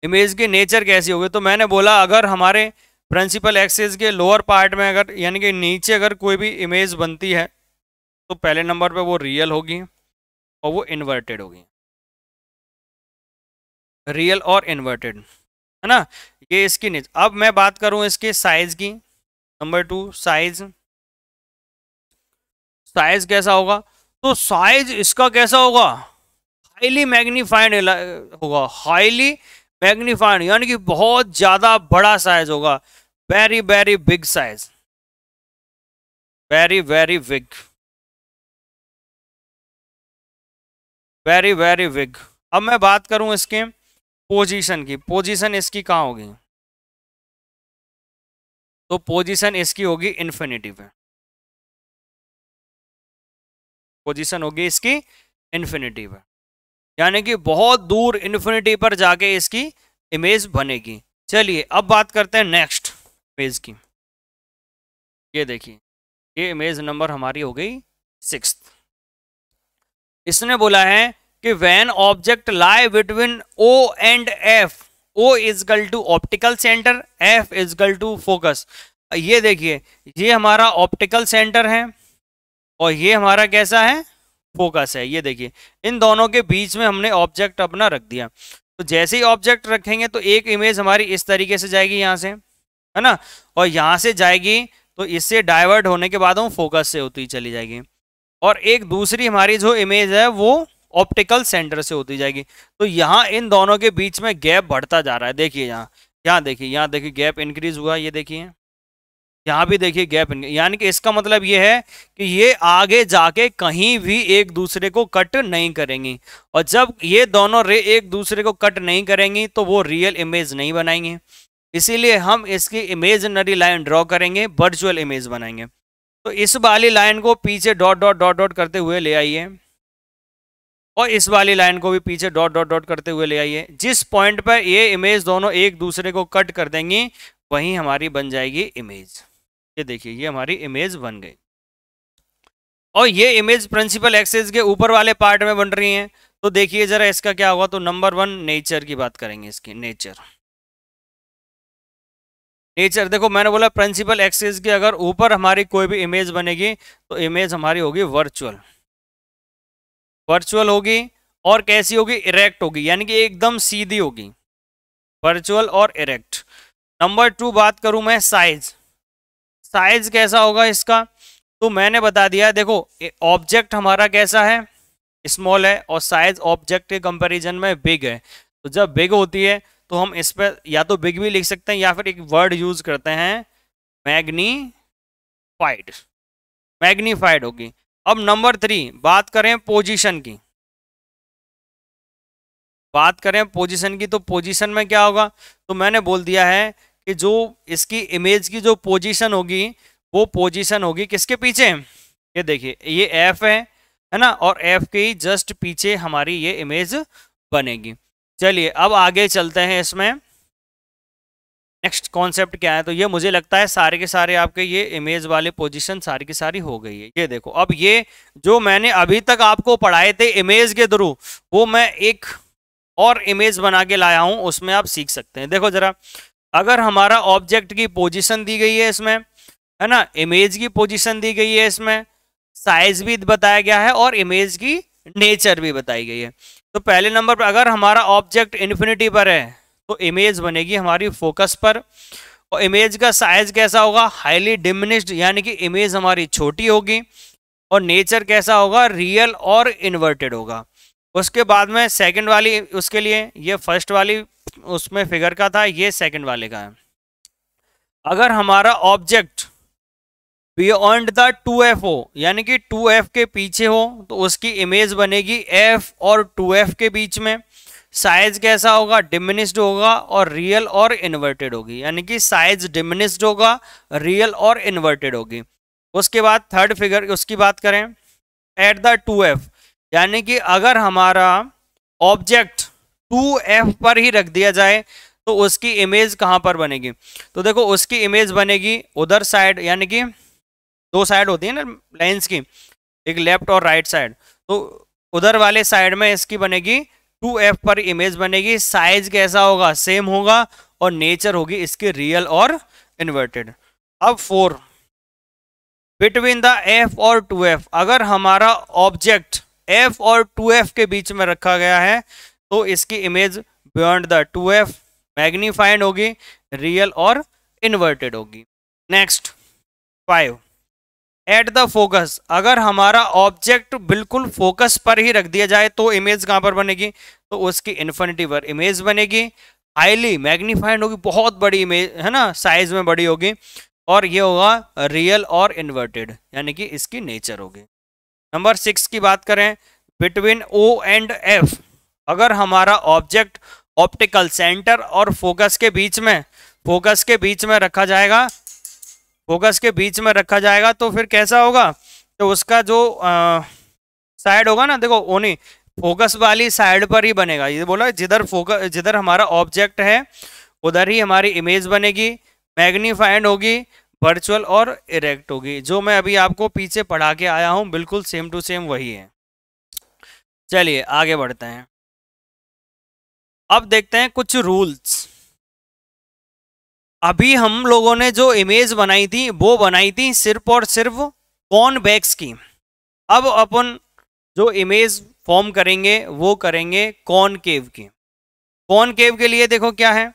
इमेज की नेचर कैसी होगी तो मैंने बोला अगर हमारे प्रिंसिपल एक्सेस के लोअर पार्ट में अगर यानी कि नीचे अगर कोई भी इमेज बनती है तो पहले नंबर पे वो रियल होगी और वो इन्वर्टेड होगी रियल और इन्वर्टेड है ना ये इसकी नीचे अब मैं बात करूँ इसके साइज़ की नंबर टू साइज़ साइज़ कैसा होगा तो साइज इसका कैसा होगा हाईली मैग्नीफाइड होगा हाईली मैग्नीफाइड यानी कि बहुत ज़्यादा बड़ा साइज होगा very very big size very very big very very big अब मैं बात करूं इसके पोजीशन की पोजीशन इसकी कहां होगी तो पोजीशन इसकी होगी इन्फिनिटी पे पोजीशन होगी इसकी इन्फिनिटी पर यानी कि बहुत दूर इन्फिनिटी पर जाके इसकी इमेज बनेगी चलिए अब बात करते हैं नेक्स्ट इमेज की ये देखिए ये इमेज नंबर हमारी हो गई सिक्स इसने बोला है कि when object lie between O and F O is equal to optical center F is equal to focus ये देखिए ये हमारा ऑप्टिकल सेंटर है और ये हमारा कैसा है फोकस है ये देखिए इन दोनों के बीच में हमने ऑब्जेक्ट अपना रख दिया तो जैसे ही ऑब्जेक्ट रखेंगे तो एक इमेज हमारी इस तरीके से जाएगी यहाँ से है ना और यहाँ से जाएगी तो इससे डाइवर्ट होने के बाद हम फोकस से होती चली जाएगी और एक दूसरी हमारी जो इमेज है वो ऑप्टिकल सेंटर से होती जाएगी तो यहाँ इन दोनों के बीच में गैप बढ़ता जा रहा है देखिए यहाँ यहाँ देखिए यहाँ देखिए गैप इंक्रीज हुआ ये देखिए यहाँ भी देखिए गैप यानी कि इसका मतलब ये है कि ये आगे जाके कहीं भी एक दूसरे को कट नहीं करेंगी और जब ये दोनों रे एक दूसरे को कट नहीं करेंगी तो वो रियल इमेज नहीं बनाएंगे इसीलिए हम इसकी इमेजनरी लाइन ड्रॉ करेंगे वर्चुअल इमेज बनाएंगे तो इस वाली लाइन को पीछे डॉट डॉट डॉट डॉट करते हुए ले आइए और इस वाली लाइन को भी पीछे डॉट डॉट डॉट करते हुए ले आइए जिस पॉइंट पर ये इमेज दोनों एक दूसरे को कट कर देंगी वहीं हमारी बन जाएगी इमेज ये देखिए ये हमारी इमेज बन गई और ये इमेज प्रिंसिपल एक्सेस के ऊपर वाले पार्ट में बन रही हैं तो देखिए जरा इसका क्या होगा तो नंबर वन नेचर की बात करेंगे इसकी नेचर नेचर देखो मैंने बोला प्रिंसिपल एक्सेस की अगर ऊपर हमारी कोई भी इमेज बनेगी तो इमेज हमारी होगी वर्चुअल वर्चुअल होगी और कैसी होगी इरेक्ट होगी यानी कि एकदम सीधी होगी वर्चुअल और इरेक्ट नंबर टू बात करूं मैं साइज साइज कैसा होगा इसका तो मैंने बता दिया देखो ऑब्जेक्ट हमारा कैसा है स्मॉल है और साइज ऑब्जेक्ट के कंपैरिजन में बिग है तो जब बिग होती है तो हम इस पर या तो बिग भी लिख सकते हैं या फिर एक वर्ड यूज करते हैं मैग्नीफाइड मैग्नीफाइड होगी अब नंबर थ्री बात करें पोजीशन की बात करें पोजीशन की तो पोजीशन में क्या होगा तो मैंने बोल दिया है कि जो इसकी इमेज की जो पोजीशन होगी वो पोजीशन होगी किसके पीछे ये देखिए ये एफ है है ना और एफ के ही जस्ट पीछे हमारी ये इमेज बनेगी चलिए अब आगे चलते हैं इसमें नेक्स्ट कॉन्सेप्ट क्या है तो ये मुझे लगता है सारे के सारे आपके ये इमेज वाले पोजीशन सारी की सारी हो गई है ये देखो अब ये जो मैंने अभी तक आपको पढ़ाए थे इमेज के थ्रू वो मैं एक और इमेज बना के लाया हूँ उसमें आप सीख सकते हैं देखो ज़रा अगर हमारा ऑब्जेक्ट की पोजीशन दी गई है इसमें है ना इमेज की पोजीशन दी गई है इसमें साइज भी बताया गया है और इमेज की नेचर भी बताई गई है तो पहले नंबर पर अगर हमारा ऑब्जेक्ट इन्फिनिटी पर है तो इमेज बनेगी हमारी फोकस पर और इमेज का साइज कैसा होगा हाईली डिमिनिश्ड यानी कि इमेज हमारी छोटी होगी और नेचर कैसा होगा रियल और इन्वर्टेड होगा उसके बाद में सेकंड वाली उसके लिए ये फर्स्ट वाली उसमें फिगर का था ये सेकंड वाले का है अगर हमारा object beyond the two F हो यानी कि टू एफ के पीछे हो तो उसकी इमेज बनेगी एफ और टू एफ के बीच में साइज कैसा होगा डिमिनिस्ड होगा और रियल और इन्वर्टेड होगी यानी कि साइज डिमिनिस्ड होगा रियल और इन्वर्टेड होगी उसके बाद थर्ड फिगर उसकी बात करें एट द टू एफ यानी कि अगर हमारा ऑब्जेक्ट टू एफ पर ही रख दिया जाए तो उसकी इमेज कहां पर बनेगी तो देखो उसकी इमेज बनेगी उधर साइड यानी कि दो साइड होती है ना लाइन्स की एक लेफ्ट और राइट साइड तो उधर वाले साइड में इसकी बनेगी टू एफ पर इमेज बनेगी साइज कैसा होगा सेम होगा और नेचर होगी इसकी रियल और इन्वर्टेड अब फोर बिटवीन द एफ और टू एफ अगर हमारा ऑब्जेक्ट एफ और टू एफ के बीच में रखा गया है तो इसकी image beyond the two F magnified होगी रियल और इन्वर्टेड होगी next five at the focus अगर हमारा ऑब्जेक्ट बिल्कुल फोकस पर ही रख दिया जाए तो इमेज कहां पर बनेगी तो उसकी इन्फिनिटी पर इमेज बनेगी हाईली मैग्नीफाइड होगी बहुत बड़ी इमेज है ना साइज में बड़ी होगी और ये होगा रियल और इन्वर्टेड यानी कि इसकी नेचर होगी नंबर सिक्स की बात करें बिटवीन ओ एंड एफ अगर हमारा ऑब्जेक्ट ऑप्टिकल सेंटर और फोकस के बीच में फोकस के बीच में रखा जाएगा फोकस के बीच में रखा जाएगा तो फिर कैसा होगा तो उसका जो साइड होगा ना देखो ओनी फोकस वाली साइड पर ही बनेगा ये बोला जिधर फोकस जिधर हमारा ऑब्जेक्ट है उधर ही हमारी इमेज बनेगी मैग्नीफाइड होगी वर्चुअल और इरेक्ट होगी जो मैं अभी आपको पीछे पढ़ा के आया हूँ बिल्कुल सेम टू सेम वही है चलिए आगे बढ़ते हैं अब देखते हैं कुछ रूल्स अभी हम लोगों ने जो इमेज बनाई थी वो बनाई थी सिर्फ और सिर्फ कॉन बैक्स की अब अपन जो इमेज फॉर्म करेंगे वो करेंगे केव की केव के लिए देखो क्या है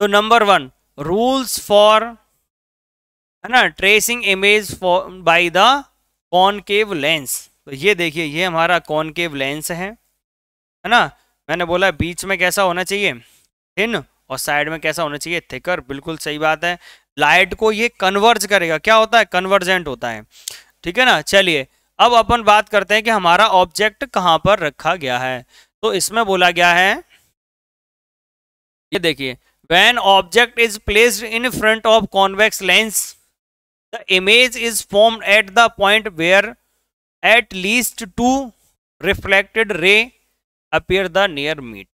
तो नंबर वन रूल्स फॉर है ना tracing image for by the concave lens तो ये देखिए ये हमारा कॉनकेव लेंस है है ना मैंने बोला बीच में कैसा होना चाहिए थिन और साइड में कैसा होना चाहिए थिकर बिल्कुल सही बात है लाइट को ये कन्वर्ज करेगा क्या होता है कन्वर्जेंट होता है ठीक है ना चलिए अब अपन बात करते हैं कि हमारा ऑब्जेक्ट कहाँ पर रखा गया है तो इसमें बोला गया है ये देखिए when object is placed in front of convex lens the image is form at the point where at least two reflected ray appear the near meet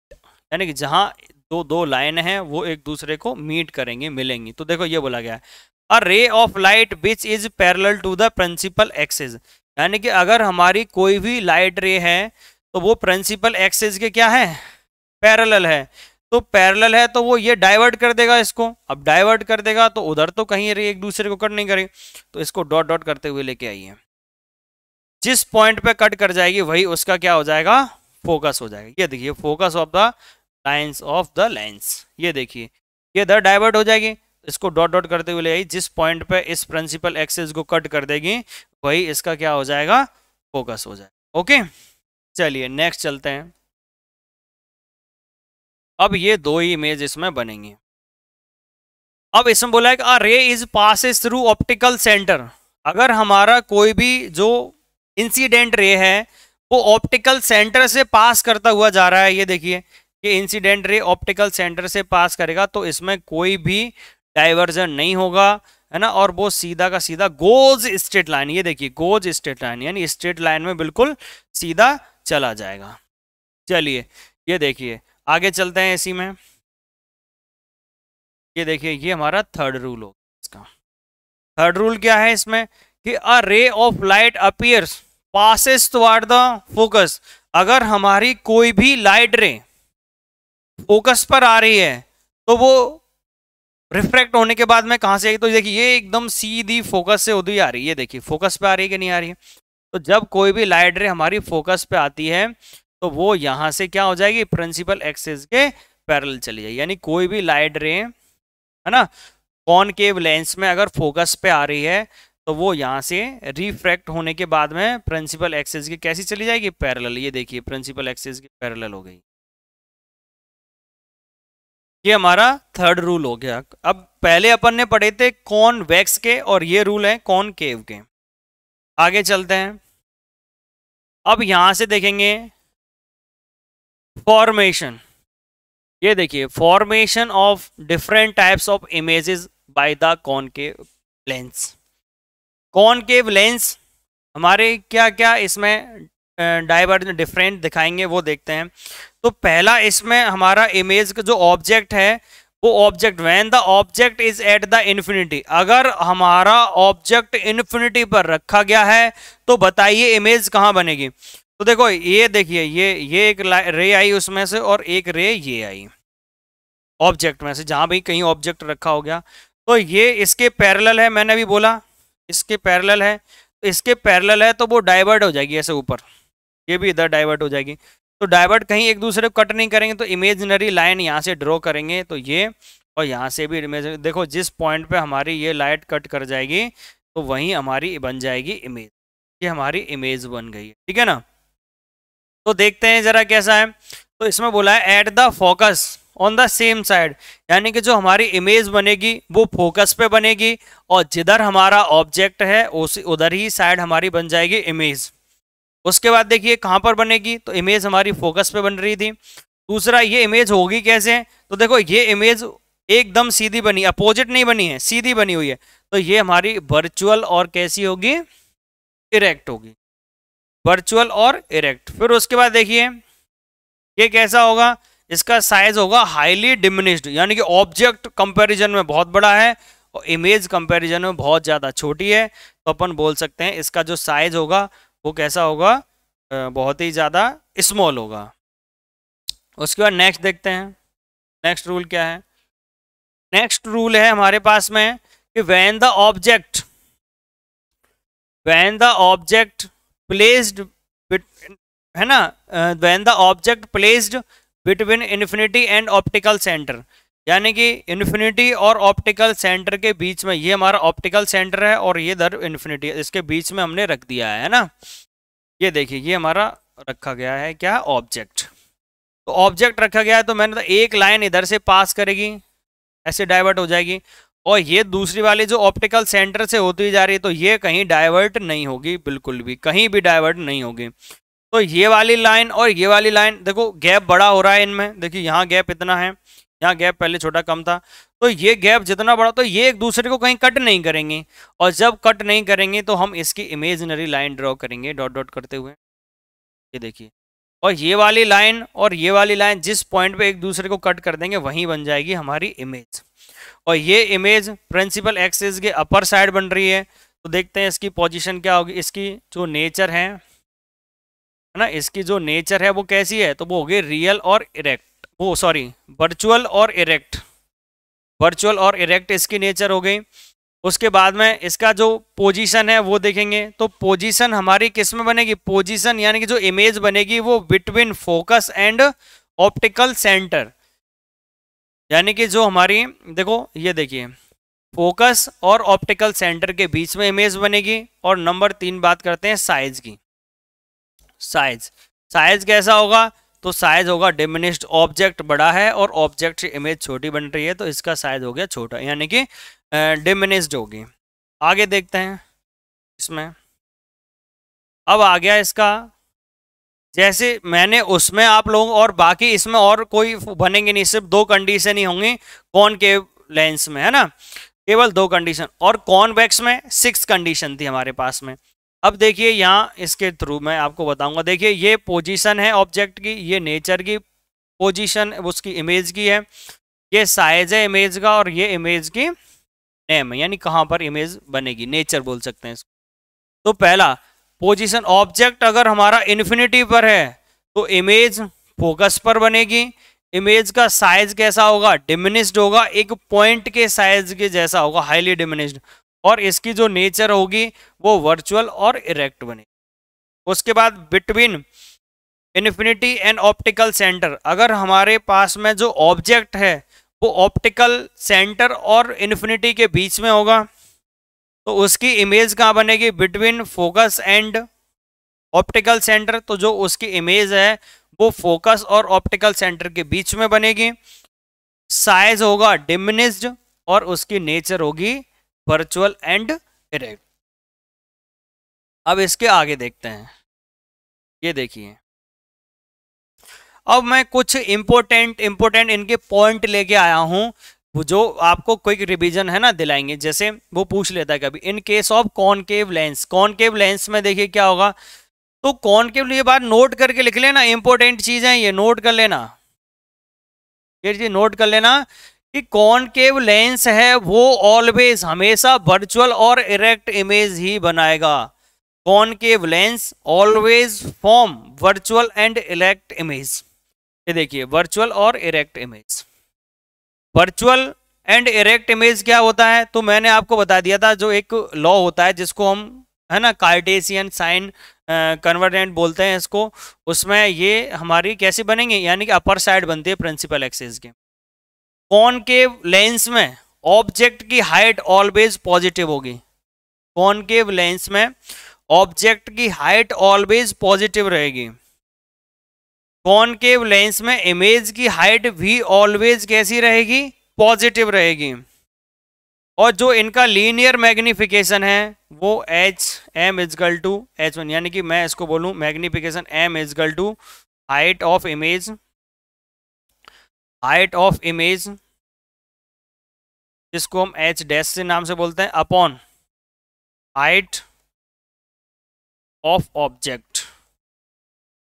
यानी कि जहाँ दो दो लाइन हैं वो एक दूसरे को मीट करेंगे मिलेंगी तो देखो ये बोला गया है a ray of light which is parallel to the principal axis यानी कि अगर हमारी कोई भी लाइट रे है तो वो प्रिंसिपल एक्सेज के क्या है पैरल है तो पैरल है तो वो ये डाइवर्ट कर देगा इसको अब डाइवर्ट कर देगा तो उधर तो कहीं रे एक दूसरे को कट नहीं करेगी तो इसको डॉट डॉट करते हुए लेके आइए जिस पॉइंट पे कट कर जाएगी वही उसका क्या हो जाएगा फोकस हो जाएगा ये देखिए focus of the lines of the lines ये देखिए ये इधर डाइवर्ट हो जाएगी इसको डॉट डॉट करते हुए ले आई जिस पॉइंट पे इस प्रिंसिपल एक्सेस को कट कर देगी वही इसका क्या हो जाएगा फोकस हो जाएगा ओके चलिए नेक्स्ट चलते हैं अब ये दो ही इमेज इसमें बनेंगे अब इसमें बोला है कि ray is passes through optical center अगर हमारा कोई भी जो इंसिडेंट रे है वो ऑप्टिकल सेंटर से पास करता हुआ जा रहा है ये देखिए ये इंसिडेंट रे ऑप्टिकल सेंटर से पास करेगा तो इसमें कोई भी डाइवर्जन नहीं होगा है ना और वो सीधा का सीधा गोज स्ट्रेट लाइन ये देखिए गोज स्ट्रेट लाइन यानी स्ट्रेट लाइन में बिल्कुल सीधा चला जाएगा चलिए ये देखिए आगे चलते हैं इसी में ये देखिए ये हमारा थर्ड रूल होगा इसका थर्ड रूल क्या है इसमें कि a ray of light appears passes to the focus अगर हमारी कोई भी लाइट रे फोकस पर आ रही है तो वो रिफ्लेक्ट होने के बाद में कहाँ से आई तो देखिए ये एकदम सीधी फोकस से ही आ रही है देखिए फोकस पे आ रही है कि नहीं आ रही है तो जब कोई भी लाइट रे हमारी फोकस पे आती है तो वो यहां से क्या हो जाएगी प्रिंसिपल एक्सेस के पैरल चली जाएगी यानी कोई भी लाइट रे है ना कॉनकेव लेंस में अगर फोकस पे आ रही है तो वो यहाँ से रिफ्रैक्ट होने के बाद में प्रिंसिपल एक्सेस की कैसी चली जाएगी पैरेलल ये देखिए प्रिंसिपल एक्सेस की पैरेलल हो गई ये हमारा थर्ड रूल हो गया अब पहले अपन ने पढ़े थे कौन वैक्स के और ये रूल है कौन केव के आगे चलते हैं अब यहां से देखेंगे फॉर्मेशन ये देखिए formation of different types of images by the concave lens concave lens हमारे क्या क्या इसमें डाइवर्ज डिफरेंट दिखाएंगे वो देखते हैं तो पहला इसमें हमारा इमेज का जो ऑब्जेक्ट है वो object when the object is at the infinity अगर हमारा ऑब्जेक्ट इन्फिनिटी पर रखा गया है तो बताइए इमेज कहाँ बनेगी तो देखो ये देखिए ये ये एक रे आई उसमें से और एक रे ये आई ऑब्जेक्ट में से जहाँ भी कहीं ऑब्जेक्ट रखा हो गया तो ये इसके पैरेलल है मैंने अभी बोला इसके पैरेलल है तो इसके पैरेलल है तो वो डाइवर्ट हो जाएगी ऐसे ऊपर ये भी इधर डाइवर्ट हो जाएगी तो डाइवर्ट कहीं एक दूसरे को कट नहीं करेंगे तो इमेजनरी लाइन यहाँ से ड्रॉ करेंगे तो ये और यहाँ से भी इमेज देखो जिस पॉइंट पे हमारी ये लाइट कट कर जाएगी तो वहीं हमारी बन जाएगी इमेज ये हमारी इमेज बन गई है ठीक है ना तो देखते हैं ज़रा कैसा है तो इसमें बोला है at the focus on the same side यानी कि जो हमारी इमेज बनेगी वो फोकस पे बनेगी और जिधर हमारा ऑब्जेक्ट है उसी उधर ही साइड हमारी बन जाएगी इमेज उसके बाद देखिए कहाँ पर बनेगी तो इमेज हमारी फोकस पे बन रही थी दूसरा ये इमेज होगी कैसे तो देखो ये इमेज एकदम सीधी बनी अपोजिट नहीं बनी है सीधी बनी हुई है तो ये हमारी वर्चुअल और कैसी होगी इरेक्ट होगी वर्चुअल और इरेक्ट फिर उसके बाद देखिए ये कैसा होगा इसका साइज होगा हाईली डिमिनिश्ड यानी कि ऑब्जेक्ट कंपैरिजन में बहुत बड़ा है और इमेज कंपैरिजन में बहुत ज़्यादा छोटी है तो अपन बोल सकते हैं इसका जो साइज होगा वो कैसा होगा बहुत ही ज़्यादा स्मॉल होगा उसके बाद नेक्स्ट देखते हैं नेक्स्ट रूल क्या है नेक्स्ट रूल है हमारे पास में कि when the object when the object placed है ना when the object placed between infinity and optical center यानी कि इन्फिनिटी और ऑप्टिकल सेंटर के बीच में ये हमारा ऑप्टिकल सेंटर है और ये दर इन्फिनिटी इसके बीच में हमने रख दिया है ना ये देखिए ये हमारा रखा गया है क्या ऑब्जेक्ट तो ऑब्जेक्ट रखा गया है तो मैंने तो एक लाइन इधर से पास करेगी ऐसे डाइवर्ट हो जाएगी और ये दूसरी वाली जो ऑप्टिकल सेंटर से होती जा रही है तो ये कहीं डाइवर्ट नहीं होगी बिल्कुल भी कहीं भी डाइवर्ट नहीं होगी तो ये वाली लाइन और ये वाली लाइन देखो गैप बड़ा हो रहा है इनमें देखिए यहाँ गैप इतना है यहाँ गैप पहले छोटा कम था तो ये गैप जितना बड़ा तो ये एक दूसरे को कहीं कट नहीं करेंगे और जब कट नहीं करेंगे तो हम इसकी इमेजनरी लाइन ड्रॉ करेंगे डॉट डॉट करते हुए ये देखिए और ये वाली लाइन और ये वाली लाइन जिस पॉइंट पे एक दूसरे को कट कर देंगे वहीं बन जाएगी हमारी इमेज और ये इमेज प्रिंसिपल एक्सेस के अपर साइड बन रही है तो देखते हैं इसकी पोजीशन क्या होगी इसकी जो नेचर है है ना इसकी जो नेचर है वो कैसी है तो वो हो गई रियल और इरेक्ट वो सॉरी वर्चुअल और इरेक्ट वर्चुअल और इरेक्ट इसकी नेचर हो गई उसके बाद में इसका जो पोजीशन है वो देखेंगे तो पोजीशन हमारी किस में बनेगी पोजीशन यानी कि जो इमेज बनेगी वो between focus and optical center यानी कि जो हमारी देखो ये देखिए फोकस और ऑप्टिकल सेंटर के बीच में इमेज बनेगी और नंबर तीन बात करते हैं साइज की साइज साइज कैसा होगा तो साइज होगा डिमिनिस्ड ऑब्जेक्ट बड़ा है और ऑब्जेक्ट से इमेज छोटी बन रही है तो इसका साइज हो गया छोटा यानी कि डिमिनिस्ड होगी आगे देखते हैं इसमें अब आ गया इसका जैसे मैंने उसमें आप लोग और बाकी इसमें और कोई बनेंगे नहीं सिर्फ दो कंडीशन ही होंगी कौन के लेंस में है ना केवल दो कंडीशन और कॉन्वेक्स में सिक्स कंडीशन थी हमारे पास में अब देखिए यहाँ इसके थ्रू मैं आपको बताऊंगा देखिए ये पोजीशन है ऑब्जेक्ट की ये नेचर की पोजीशन उसकी इमेज की है ये साइज है इमेज का और ये इमेज की नेम है यानी कहाँ पर इमेज बनेगी नेचर बोल सकते हैं इसको तो पहला पोजीशन ऑब्जेक्ट अगर हमारा इन्फिनिटी पर है तो इमेज फोकस पर बनेगी इमेज का साइज कैसा होगा डिमिनिस्ड होगा एक पॉइंट के साइज के जैसा होगा हाईली डिमिनिस्ड और इसकी जो नेचर होगी वो वर्चुअल और इरेक्ट बनेगी उसके बाद between infinity and optical center अगर हमारे पास में जो ऑब्जेक्ट है वो ऑप्टिकल सेंटर और इन्फिनिटी के बीच में होगा तो उसकी इमेज कहाँ बनेगी between focus and optical center तो जो उसकी इमेज है वो फोकस और ऑप्टिकल सेंटर के बीच में बनेगी साइज होगा डिमिनिस्ड और उसकी नेचर होगी वर्चुअल एंड डायरेक्ट अब इसके आगे देखते हैं ये देखिए अब मैं कुछ इंपोर्टेंट इंपोर्टेंट इनके पॉइंट लेके आया हूं वो जो आपको क्विक रिवीजन है ना दिलाएंगे जैसे वो पूछ लेता है कभी in case of concave lens concave lens में देखिए क्या होगा तो कॉनकेव ये बात नोट करके लिख लेना इम्पोर्टेंट चीज़ है ये नोट कर लेना ये नोट कर लेना कि कॉनकेव लेंस है वो ऑलवेज हमेशा वर्चुअल और इरेक्ट इमेज ही बनाएगा concave lens always form virtual and erect image ये देखिए वर्चुअल और erect image virtual and erect image क्या होता है तो मैंने आपको बता दिया था जो एक लॉ होता है जिसको हम है ना कार्टेशियन साइन कन्वर्टेंट बोलते हैं इसको उसमें ये हमारी कैसे बनेंगे यानी कि अपर साइड बनती है प्रिंसिपल एक्सेस के कौन के लेंस में ऑब्जेक्ट की हाइट ऑलवेज पॉजिटिव होगी के लेंस में ऑब्जेक्ट की हाइट ऑलवेज पॉजिटिव रहेगी के लेंस में इमेज की हाइट भी ऑलवेज कैसी रहेगी पॉजिटिव रहेगी और जो इनका लीनियर मैग्निफिकेशन है वो H M is equal to H one यानी कि मैं इसको बोलूं magnification M is equal to height of image height of image जिसको हम एच डैश से नाम से बोलते हैं upon height of object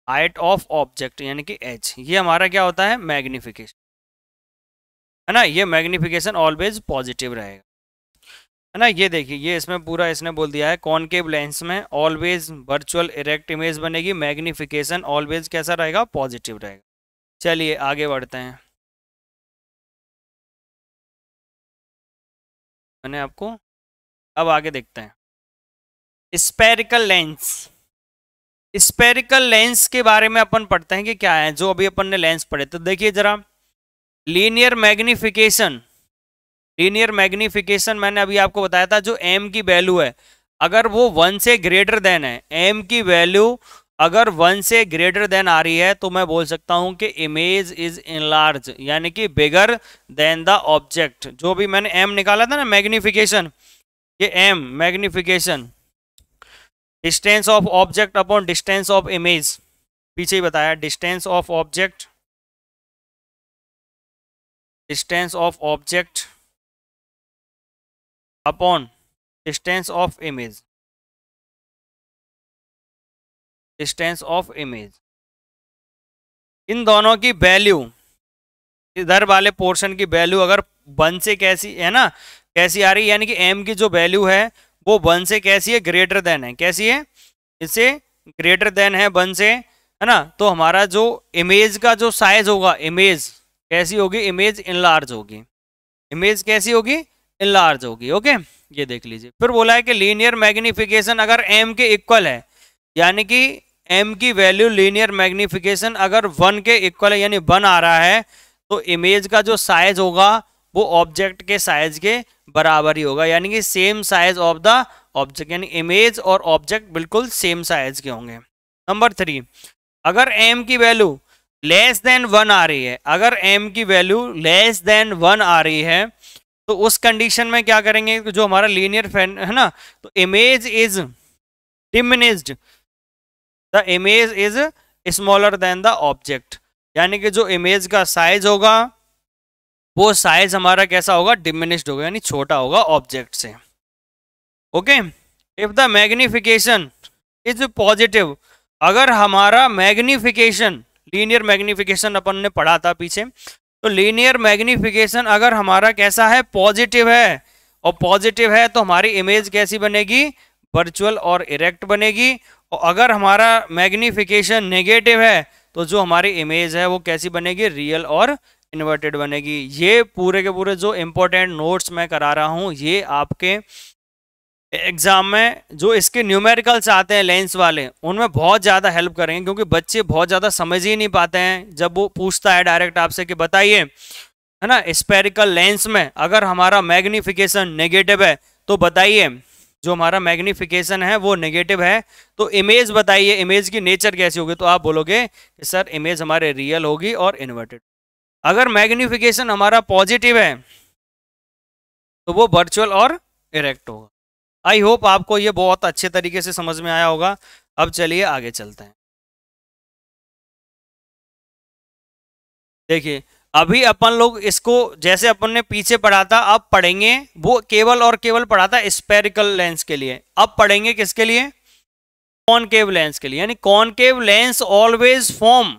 height of object यानी कि एच ये हमारा क्या होता है मैग्निफिकेशन है ना ये मैग्निफिकेशन ऑलवेज पॉजिटिव रहेगा है ना ये देखिए ये इसमें पूरा इसने बोल दिया है कॉनकेव लेंस में ऑलवेज वर्चुअल इरेक्ट इमेज बनेगी मैग्निफिकेशन ऑलवेज कैसा रहेगा पॉजिटिव रहेगा चलिए आगे बढ़ते हैं मैंने आपको अब आगे देखते हैं स्पेरिकल लेंस स्पेरिकल लेंस के बारे में अपन पढ़ते हैं कि क्या है जो अभी अपन ने लेंस पढ़े तो देखिए जरा लीनियर मैग्निफिकेशन लीनियर मैग्निफिकेशन मैंने अभी आपको बताया था जो एम की वैल्यू है अगर वो वन से ग्रेटर देन है एम की वैल्यू अगर वन से ग्रेटर देन आ रही है तो मैं बोल सकता हूं कि इमेज इज लार्ज यानी कि बिगर देन द ऑब्जेक्ट जो भी मैंने एम निकाला था ना मैग्निफिकेशन ये M magnification distance of object upon distance of image पीछे ही बताया distance of object distance of object upon distance of image distance of image इन दोनों की वैल्यू इधर वाले पोर्शन की वैल्यू अगर वन से कैसी है ना कैसी आ रही है यानी कि एम की जो वैल्यू है वो वन से कैसी है ग्रेटर देन है कैसी है इससे ग्रेटर देन है वन से है ना तो हमारा जो इमेज का जो साइज होगा इमेज कैसी होगी इमेज इनलार्ज होगी इमेज कैसी होगी इनलार्ज होगी ओके ये देख लीजिए फिर बोला है कि लीनियर मैग्निफिकेशन अगर एम के इक्वल है यानी कि एम की वैल्यू लीनियर मैग्निफिकेशन अगर वन के इक्वल यानी वन आ रहा है तो इमेज का जो साइज होगा वो ऑब्जेक्ट के साइज के बराबर ही होगा यानी कि same size of the object यानी इमेज और ऑब्जेक्ट बिल्कुल सेम साइज के होंगे नंबर थ्री अगर एम की वैल्यू लेस देन वन आ रही है अगर एम की वैल्यू लेस देन वन आ रही है तो उस कंडीशन में क्या करेंगे जो हमारा लीनियर फैन है ना तो image is diminished the image is smaller than the object यानी कि जो इमेज का साइज होगा वो साइज हमारा कैसा होगा डिमिनिश्ड होगा यानी छोटा होगा ऑब्जेक्ट से okay if the magnification is positive अगर हमारा मैग्निफिकेशन लीनियर मैग्निफिकेशन अपन ने पढ़ा था पीछे तो लीनियर मैग्निफिकेशन अगर हमारा कैसा है पॉजिटिव है और पॉजिटिव है तो हमारी इमेज कैसी बनेगी वर्चुअल और इरेक्ट बनेगी और अगर हमारा मैग्नीफिकेशन नेगेटिव है तो जो हमारी इमेज है वो कैसी बनेगी रियल और इन्वर्टेड बनेगी ये पूरे के पूरे जो इम्पोर्टेंट नोट्स मैं करा रहा हूँ ये आपके एग्ज़ाम में जो इसके न्यूमेरिकल्स आते हैं लेंस वाले उनमें बहुत ज़्यादा हेल्प करेंगे क्योंकि बच्चे बहुत ज़्यादा समझ ही नहीं पाते हैं जब वो पूछता है डायरेक्ट आपसे कि बताइए है ना स्पेरिकल लेंस में अगर हमारा मैग्नीफिकेशन नेगेटिव है तो बताइए जो हमारा मैग्निफिकेशन है वो नेगेटिव है तो इमेज बताइए इमेज की नेचर कैसी होगी तो आप बोलोगे कि सर इमेज हमारे रियल होगी और इन्वर्टेड अगर मैग्निफिकेशन हमारा पॉजिटिव है तो वो वर्चुअल और इरेक्ट होगा आई होप आपको ये बहुत अच्छे तरीके से समझ में आया होगा अब चलिए आगे चलते हैं देखिए अभी अपन लोग इसको जैसे अपन ने पीछे पढ़ा था अब पढ़ेंगे वो केवल और केवल पढ़ा था स्पेरिकल लेंस के लिए अब पढ़ेंगे किसके लिए कॉनकेव लेंस के लिए यानी concave lens always form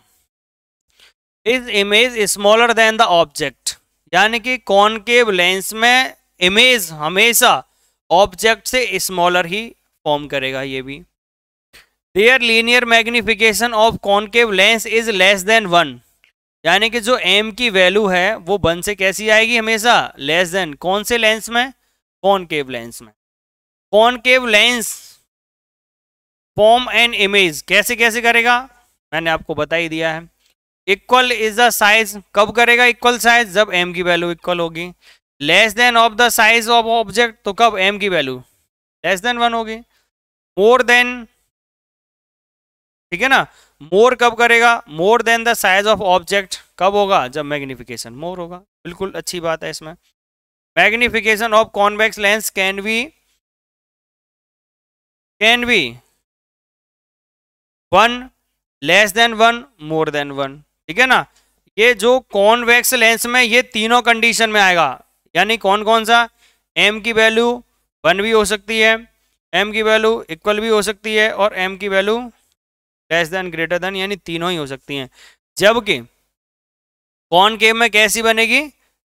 is image smaller than the object यानी कि कॉनकेव लेंस में इमेज हमेशा ऑब्जेक्ट से स्मॉलर ही फॉर्म करेगा ये भी there linear magnification of concave lens is less than one यानी कि जो एम की वैल्यू है वो वन से कैसी आएगी हमेशा लेस देन कौन से लेंस में कॉनकेव लेंस में concave lens form and image कैसे कैसे करेगा मैंने आपको बता ही दिया है इक्वल इज द साइज कब करेगा इक्वल साइज जब एम की वैल्यू इक्वल होगी less than of the size of object तो कब एम की वैल्यू लेस देन वन होगी मोर देन ठीक है ना मोर कब करेगा more than the size of object कब होगा जब मैग्निफिकेशन मोर होगा बिल्कुल अच्छी बात है इसमें magnification of convex lens can be can be one less than one more than one ठीक है ना ये जो कॉन्वेक्स लेंस में ये तीनों कंडीशन में आएगा यानी कौन कौन सा एम की वैल्यू वन भी हो सकती है एम की वैल्यू इक्वल भी हो सकती है और एम की value less than greater than यानी तीनों ही हो सकती हैं जबकि कौन केव में कैसी बनेगी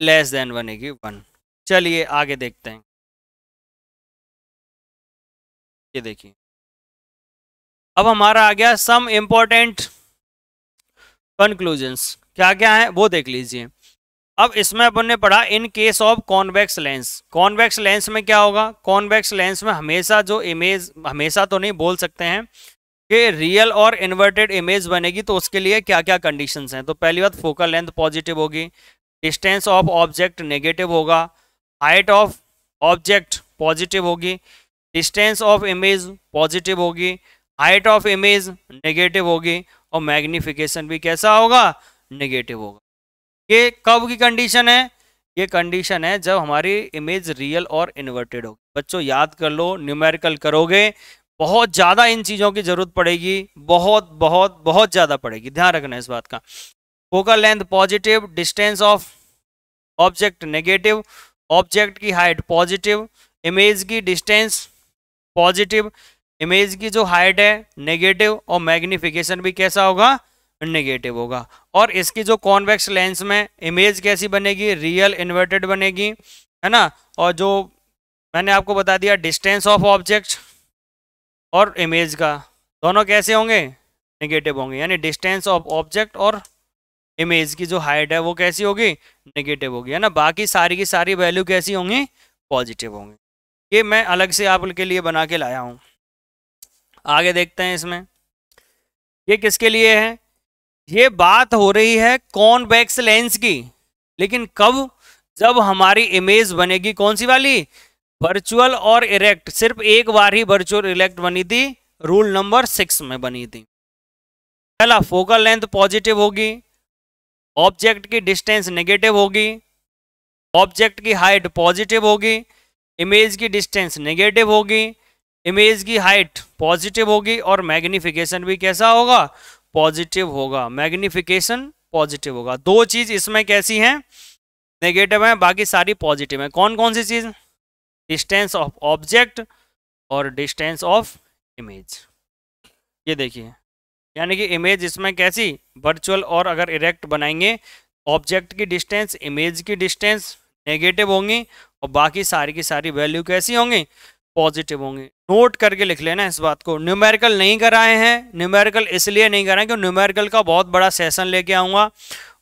लेस देन बनेगी वन चलिए आगे देखते हैं ये देखिए अब हमारा आ गया सम इम्पोर्टेंट कंक्लूजन्स क्या क्या है वो देख लीजिए अब इसमें अपन ने पढ़ा in case of convex lens convex lens में क्या होगा कॉन्वेक्स लेंस में हमेशा जो इमेज हमेशा तो नहीं बोल सकते हैं कि रियल और इन्वर्टेड इमेज बनेगी तो उसके लिए क्या क्या कंडीशन हैं तो पहली बात फोकल लेंथ पॉजिटिव होगी डिस्टेंस ऑफ ऑब्जेक्ट नेगेटिव होगा हाइट ऑफ ऑब्जेक्ट पॉजिटिव होगी डिस्टेंस ऑफ इमेज पॉजिटिव होगी हाइट ऑफ इमेज नेगेटिव होगी और मैग्निफिकेशन भी कैसा होगा नेगेटिव होगा ये कब की कंडीशन है ये कंडीशन है जब हमारी इमेज रियल और इन्वर्टेड होगी बच्चों याद कर लो न्यूमेरिकल करोगे बहुत ज़्यादा इन चीज़ों की ज़रूरत पड़ेगी बहुत बहुत बहुत ज़्यादा पड़ेगी ध्यान रखना इस बात का focal length positive distance of object negative object की हाइट पॉजिटिव इमेज की डिस्टेंस पॉजिटिव इमेज की जो हाइट है नेगेटिव और मैग्निफिकेशन भी कैसा होगा नेगेटिव होगा और इसकी जो कॉन्वेक्स लेंस में इमेज कैसी बनेगी रियल इन्वर्टेड बनेगी है ना और जो मैंने आपको बता दिया डिस्टेंस ऑफ ऑब्जेक्ट और इमेज का दोनों कैसे होंगे नेगेटिव होंगे यानी डिस्टेंस ऑफ ऑब्जेक्ट और इमेज की जो हाइट है वो कैसी होगी नेगेटिव होगी है ना बाकी सारी की सारी वैल्यू कैसी होंगी पॉजिटिव होंगी ये मैं अलग से आप के लिए बना के लाया हूँ आगे देखते हैं इसमें ये किसके लिए है ये बात हो रही है बैक्स लेंस की लेकिन कब जब हमारी इमेज बनेगी कौन सी वाली वर्चुअल और इरेक्ट सिर्फ एक बार ही वर्चुअल इरेक्ट बनी थी रूल नंबर सिक्स में बनी थी पहला फोकल लेंथ पॉजिटिव होगी ऑब्जेक्ट की डिस्टेंस नेगेटिव होगी ऑब्जेक्ट की हाइट पॉजिटिव होगी इमेज की डिस्टेंस नेगेटिव होगी इमेज की हाइट पॉजिटिव होगी और मैग्निफिकेशन भी कैसा होगा पॉजिटिव होगा मैग्निफिकेशन पॉजिटिव होगा दो चीज इसमें कैसी हैं नेगेटिव है बाकी सारी पॉजिटिव है कौन कौन सी चीज़ डिस्टेंस ऑफ ऑब्जेक्ट और डिस्टेंस ऑफ इमेज ये देखिए यानी कि इमेज इसमें कैसी वर्चुअल और अगर इरेक्ट बनाएंगे ऑब्जेक्ट की डिस्टेंस इमेज की डिस्टेंस नेगेटिव होंगी और बाकी सारी की सारी वैल्यू कैसी होंगी पॉजिटिव होंगे नोट करके लिख लेना इस बात को न्यूमेरिकल नहीं कराए हैं न्यूमेरिकल इसलिए नहीं कराए क्योंकि न्यूमेरिकल का बहुत बड़ा सेशन लेके आऊँगा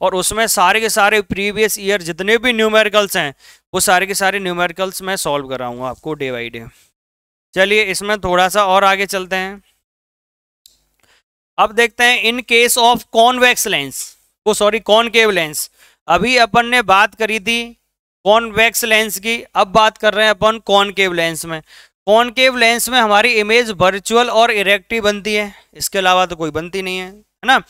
और उसमें सारे के सारे प्रीवियस ईयर जितने भी न्यूमेरिकल्स हैं वो सारे के सारे न्यूमेरिकल्स मैं सॉल्व कराऊँगा आपको डे बाई डे चलिए इसमें थोड़ा सा और आगे चलते हैं अब देखते हैं in case of convex lens वो सॉरी कॉनकेव लेंस अभी अपन ने बात करी थी कॉन्वेक्स लेंस की अब बात कर रहे हैं अपन कॉनकेव लेंस में कॉनकेव लेंस में हमारी इमेज वर्चुअल और इरेक्टिव बनती है इसके अलावा तो कोई बनती नहीं है है ना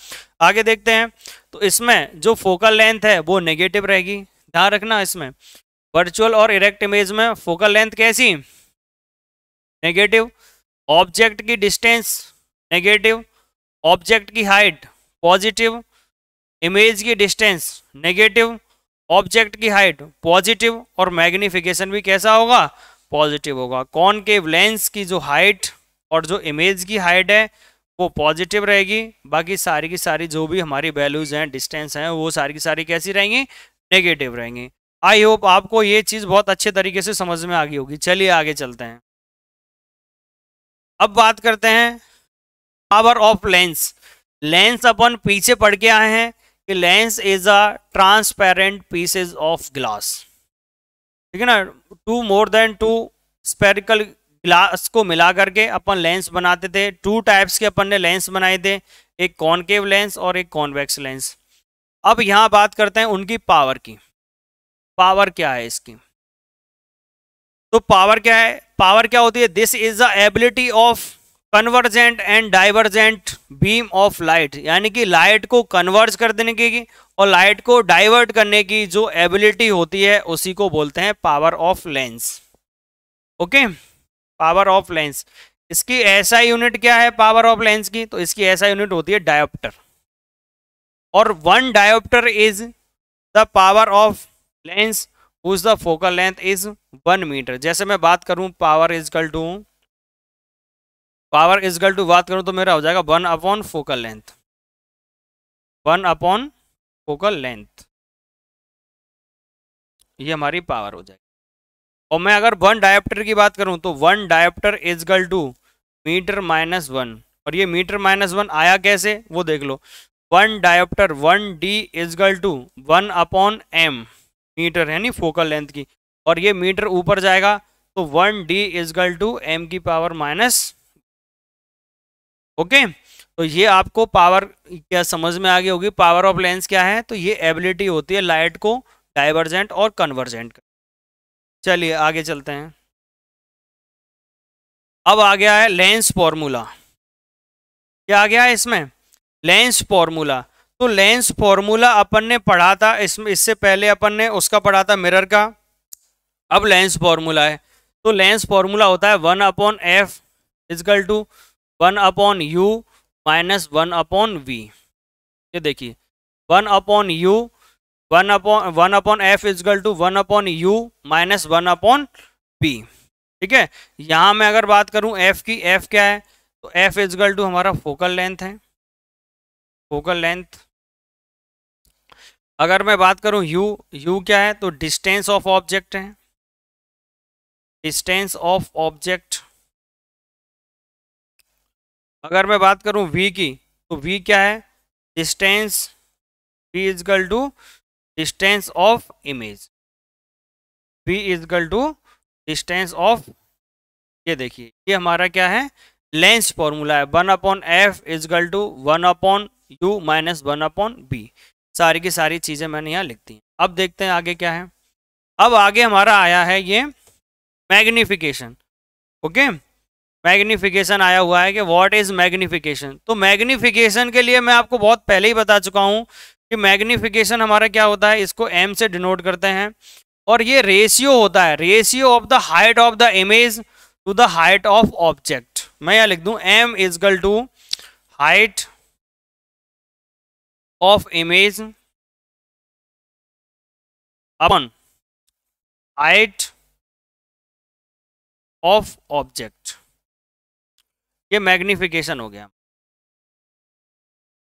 आगे देखते हैं तो इसमें जो फोकल लेंथ है वो नेगेटिव रहेगी ध्यान रखना इसमें वर्चुअल और इरेक्ट इमेज में फोकल लेंथ कैसी नेगेटिव ऑब्जेक्ट की डिस्टेंस नेगेटिव ऑब्जेक्ट की हाइट पॉजिटिव इमेज की डिस्टेंस नेगेटिव ऑब्जेक्ट की हाइट पॉजिटिव और मैग्निफिकेशन भी कैसा होगा पॉजिटिव होगा कौन के लेंस की जो हाइट और जो इमेज की हाइट है वो पॉजिटिव रहेगी बाकी सारी की सारी जो भी हमारी वैल्यूज़ हैं डिस्टेंस हैं वो सारी की सारी कैसी रहेंगी नेगेटिव रहेंगी आई होप आपको ये चीज़ बहुत अच्छे तरीके से समझ में आ गई होगी चलिए आगे चलते हैं अब बात करते हैं पावर ऑफ लेंस लेंस अपन पीछे पड़ के आए हैं कि lens is a transparent pieces of glass ठीक है ना two more than two spherical glass को मिला करके अपन लेंस बनाते थे टू टाइप्स के अपन ने लेंस बनाए थे एक कॉनकेव लेंस और एक कॉन्वेक्स लेंस अब यहां बात करते हैं उनकी पावर की पावर क्या है इसकी तो पावर क्या है पावर क्या होती है this is the ability of convergent and divergent beam of light यानी कि लाइट को कन्वर्ज कर देने की और लाइट को डाइवर्ट करने की जो एबिलिटी होती है उसी को बोलते हैं power of lens okay power of lens इसकी ऐसा यूनिट क्या है पावर ऑफ लेंस की तो इसकी ऐसा यूनिट होती है डायोप्टर और one dioptre is the power of lens whose the focal length is one metre जैसे मैं बात करूं power is equal to power is equal to बात करूँ तो मेरा हो जाएगा one upon focal length one upon focal length ये हमारी पावर हो जाएगी और मैं अगर वन डायप्टर की बात करूँ तो one dioptre is equal to metre minus one और ये मीटर माइनस वन आया कैसे वो देख लो one dioptre one D is equal to one upon M metre यानी फोकल लेंथ की और ये मीटर ऊपर जाएगा तो one D is equal to M की पावर माइनस ओके तो ये आपको पावर क्या समझ में आ गई होगी पावर ऑफ लेंस क्या है तो ये एबिलिटी होती है लाइट को डाइवर्जेंट और कन्वर्जेंट चलिए आगे चलते हैं अब आ गया है लेंस फॉर्मूला क्या आ गया है इसमें लेंस फॉर्मूला तो लेंस फॉर्मूला अपन ने पढ़ा था इसमें इससे पहले अपन ने उसका पढ़ा था मिरर का अब लेंस फॉर्मूला है तो लेंस फॉर्मूला होता है one upon F is equal to one upon U minus one upon V ये देखिए one upon U one upon one upon F is equal to one upon U minus one upon P ठीक है यहाँ मैं अगर बात करूँ एफ की एफ क्या है तो एफ इजगल टू हमारा फोकल लेंथ है फोकल लेंथ अगर मैं बात करूँ यू यू क्या है तो डिस्टेंस ऑफ ऑब्जेक्ट है डिस्टेंस ऑफ ऑब्जेक्ट अगर मैं बात करूं वी की तो वी क्या है distance is is equal to distance of image is is equal to distance of ये देखिए ये हमारा क्या है लेंस फॉर्मूला है one upon F is equal to one upon U minus one upon B sorry की सारी चीज़ें मैंने यहाँ लिखती हैं अब देखते हैं आगे क्या है अब आगे हमारा आया है ये मैग्निफिकेशन ओके okay? मैग्निफिकेशन आया हुआ है कि व्हाट इज़ मैग्निफिकेशन तो मैग्निफिकेशन के लिए मैं आपको बहुत पहले ही बता चुका हूँ कि मैग्निफिकेशन हमारा क्या होता है इसको एम से डिनोट करते हैं और ये रेशियो होता है ratio of the height of the image to the height of object मैं यहाँ लिख दूँ M is equal to height of image upon height of object ये मैग्निफिकेशन हो गया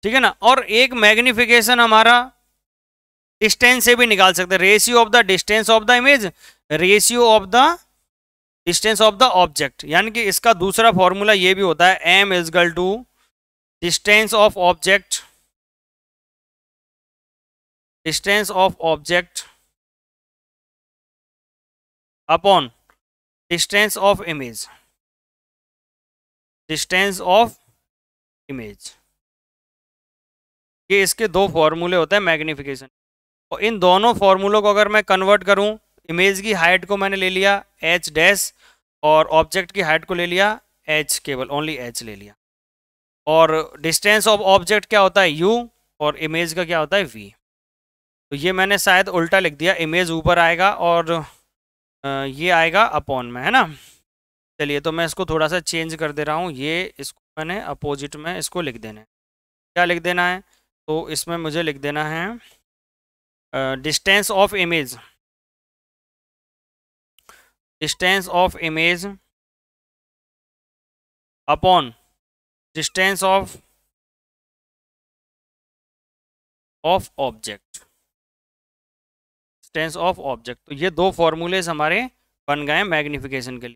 ठीक है ना और एक मैग्निफिकेशन हमारा डिस्टेंस से भी निकाल सकते हैं ratio of the distance of the image ratio of the distance of the object यानी कि इसका दूसरा फॉर्मूला ये भी होता है M is equal to distance of object distance of object upon distance of image distance of image ये इसके दो फॉर्मूले होते हैं मैग्नीफिकेशन और इन दोनों फॉर्मूलों को अगर मैं कन्वर्ट करूं इमेज की हाइट को मैंने ले लिया एच डैश और ऑब्जेक्ट की हाइट को ले लिया एच केवल ओनली एच ले लिया और डिस्टेंस ऑफ ऑब्जेक्ट क्या होता है यू और इमेज का क्या होता है वी तो ये मैंने शायद उल्टा लिख दिया इमेज ऊपर आएगा और ये आएगा अपॉन में है ना चलिए तो मैं इसको थोड़ा सा चेंज कर दे रहा हूँ ये इसको मैंने अपोजिट में इसको लिख देना है क्या लिख देना है तो इसमें मुझे लिख देना है distance of image distance of image upon distance of of object distance of object तो ये दो फॉर्मूलेज हमारे बन गए मैग्निफिकेशन के लिए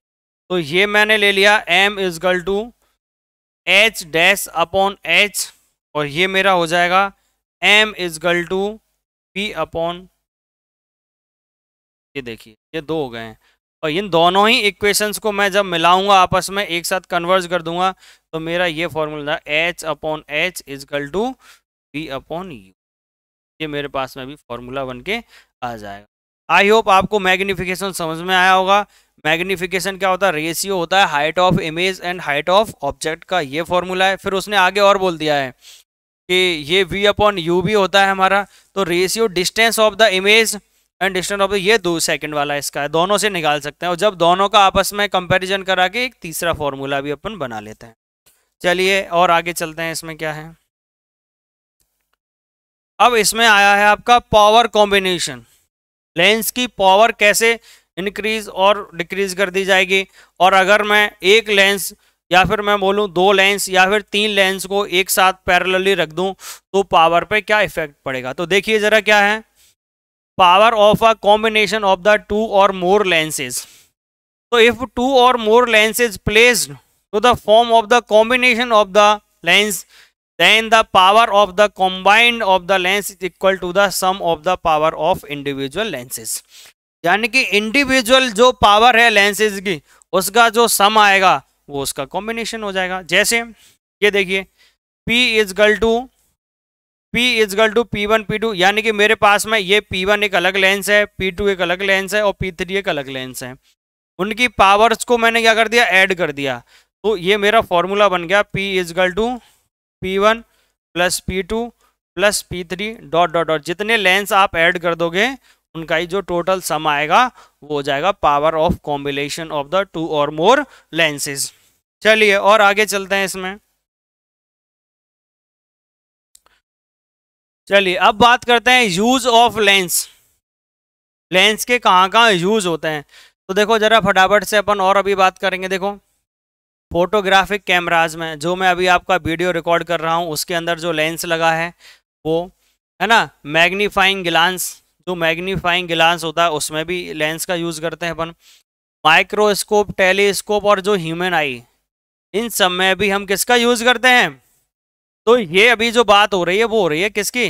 तो ये मैंने ले लिया M equal to H dash upon H और ये मेरा हो जाएगा M is equal to P upon ये देखिए ये दो हो गए हैं और इन दोनों ही इक्वेशंस को मैं जब मिलाऊंगा आपस में एक साथ कन्वर्ज कर दूंगा तो मेरा ये formula H upon H is equal to P upon U ये मेरे पास में अभी फॉर्मूला बन के आ जाएगा आई होप आपको मैग्निफिकेशन समझ में आया होगा मैग्निफिकेशन क्या होता है रेशियो होता है height of image and height of object का ये फॉर्मूला है फिर उसने आगे और बोल दिया है कि ये वी अपॉन यू भी होता है हमारा तो ratio distance of the image and distance of the ये दो सेकंड वाला इसका है दोनों से निकाल सकते हैं और जब दोनों का आपस में कंपेरिजन करा के एक तीसरा फॉर्मूला भी अपन बना लेते हैं चलिए और आगे चलते हैं इसमें क्या है अब इसमें आया है आपका पावर कॉम्बिनेशन लेंस की पावर कैसे इनक्रीज और डिक्रीज कर दी जाएगी और अगर मैं एक लेंस या फिर मैं बोलूं दो लेंस या फिर तीन लेंस को एक साथ पैरेलली रख दूं तो पावर पे क्या इफेक्ट पड़ेगा तो देखिए ज़रा क्या है power of a combination of the two or more lenses तो if two or more lenses placed to the form of the combination of the lens then the power of the combined of the lens is equal to the sum of the power of individual lenses यानी कि individual जो power है lenses की उसका जो सम आएगा वो उसका कॉम्बिनेशन हो जाएगा जैसे ये देखिए P is equal to P is equal to P one P two यानी कि मेरे पास में ये P1 एक अलग लेंस है P2 एक अलग लेंस है और P3 एक अलग लेंस है उनकी पावर्स को मैंने क्या कर दिया ऐड कर दिया तो ये मेरा फॉर्मूला बन गया P is equal to P one plus P two plus P three dot dot dot जितने लेंस आप ऐड कर दोगे उनका ही जो टोटल सम आएगा वो हो जाएगा power of combination of the two or more lenses चलिए और आगे चलते हैं इसमें चलिए अब बात करते हैं यूज ऑफ लेंस लेंस के कहाँ कहाँ यूज होते हैं तो देखो जरा फटाफट से अपन और अभी बात करेंगे देखो फोटोग्राफिक कैमराज में जो मैं अभी आपका वीडियो रिकॉर्ड कर रहा हूँ उसके अंदर जो लेंस लगा है वो है ना मैग्नीफाइंग ग्लांस जो मैग्नीफाइंग ग्लांस होता है उसमें भी लेंस का यूज़ करते हैं अपन माइक्रोस्कोप टेलीस्कोप और जो ह्यूमन आई इन सब में भी हम किसका यूज़ करते हैं तो ये अभी जो बात हो रही है वो हो रही है किसकी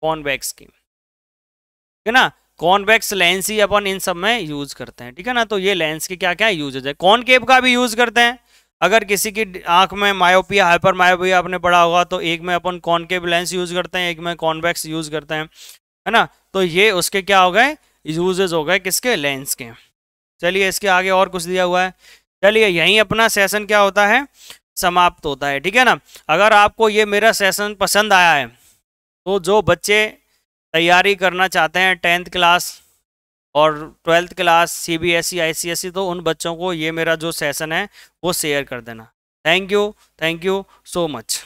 कॉन्वेक्स की ठीक है ना कॉन्वेक्स लेंस ही अपन इन सब में यूज़ करते हैं ठीक है ना तो ये लेंस के क्या क्या यूज है कॉनकेव का भी यूज़ करते हैं अगर किसी की आंख में मायोपिया हाइपर मायोपिया आपने पढ़ा होगा तो एक में अपन कॉनकेव लेंस यूज करते हैं एक में कॉन्वेक्स यूज करते हैं है ना तो ये उसके क्या हो गए यूजेज हो गए किसके लेंस के चलिए इसके आगे और कुछ दिया हुआ है चलिए यहीं अपना सेशन क्या होता है समाप्त होता है ठीक है ना अगर आपको ये मेरा सेशन पसंद आया है तो जो बच्चे तैयारी करना चाहते हैं टेंथ क्लास और twelfth class C B S E I C S E तो उन बच्चों को ये मेरा जो सेशन है वो शेयर कर देना thank you thank you so much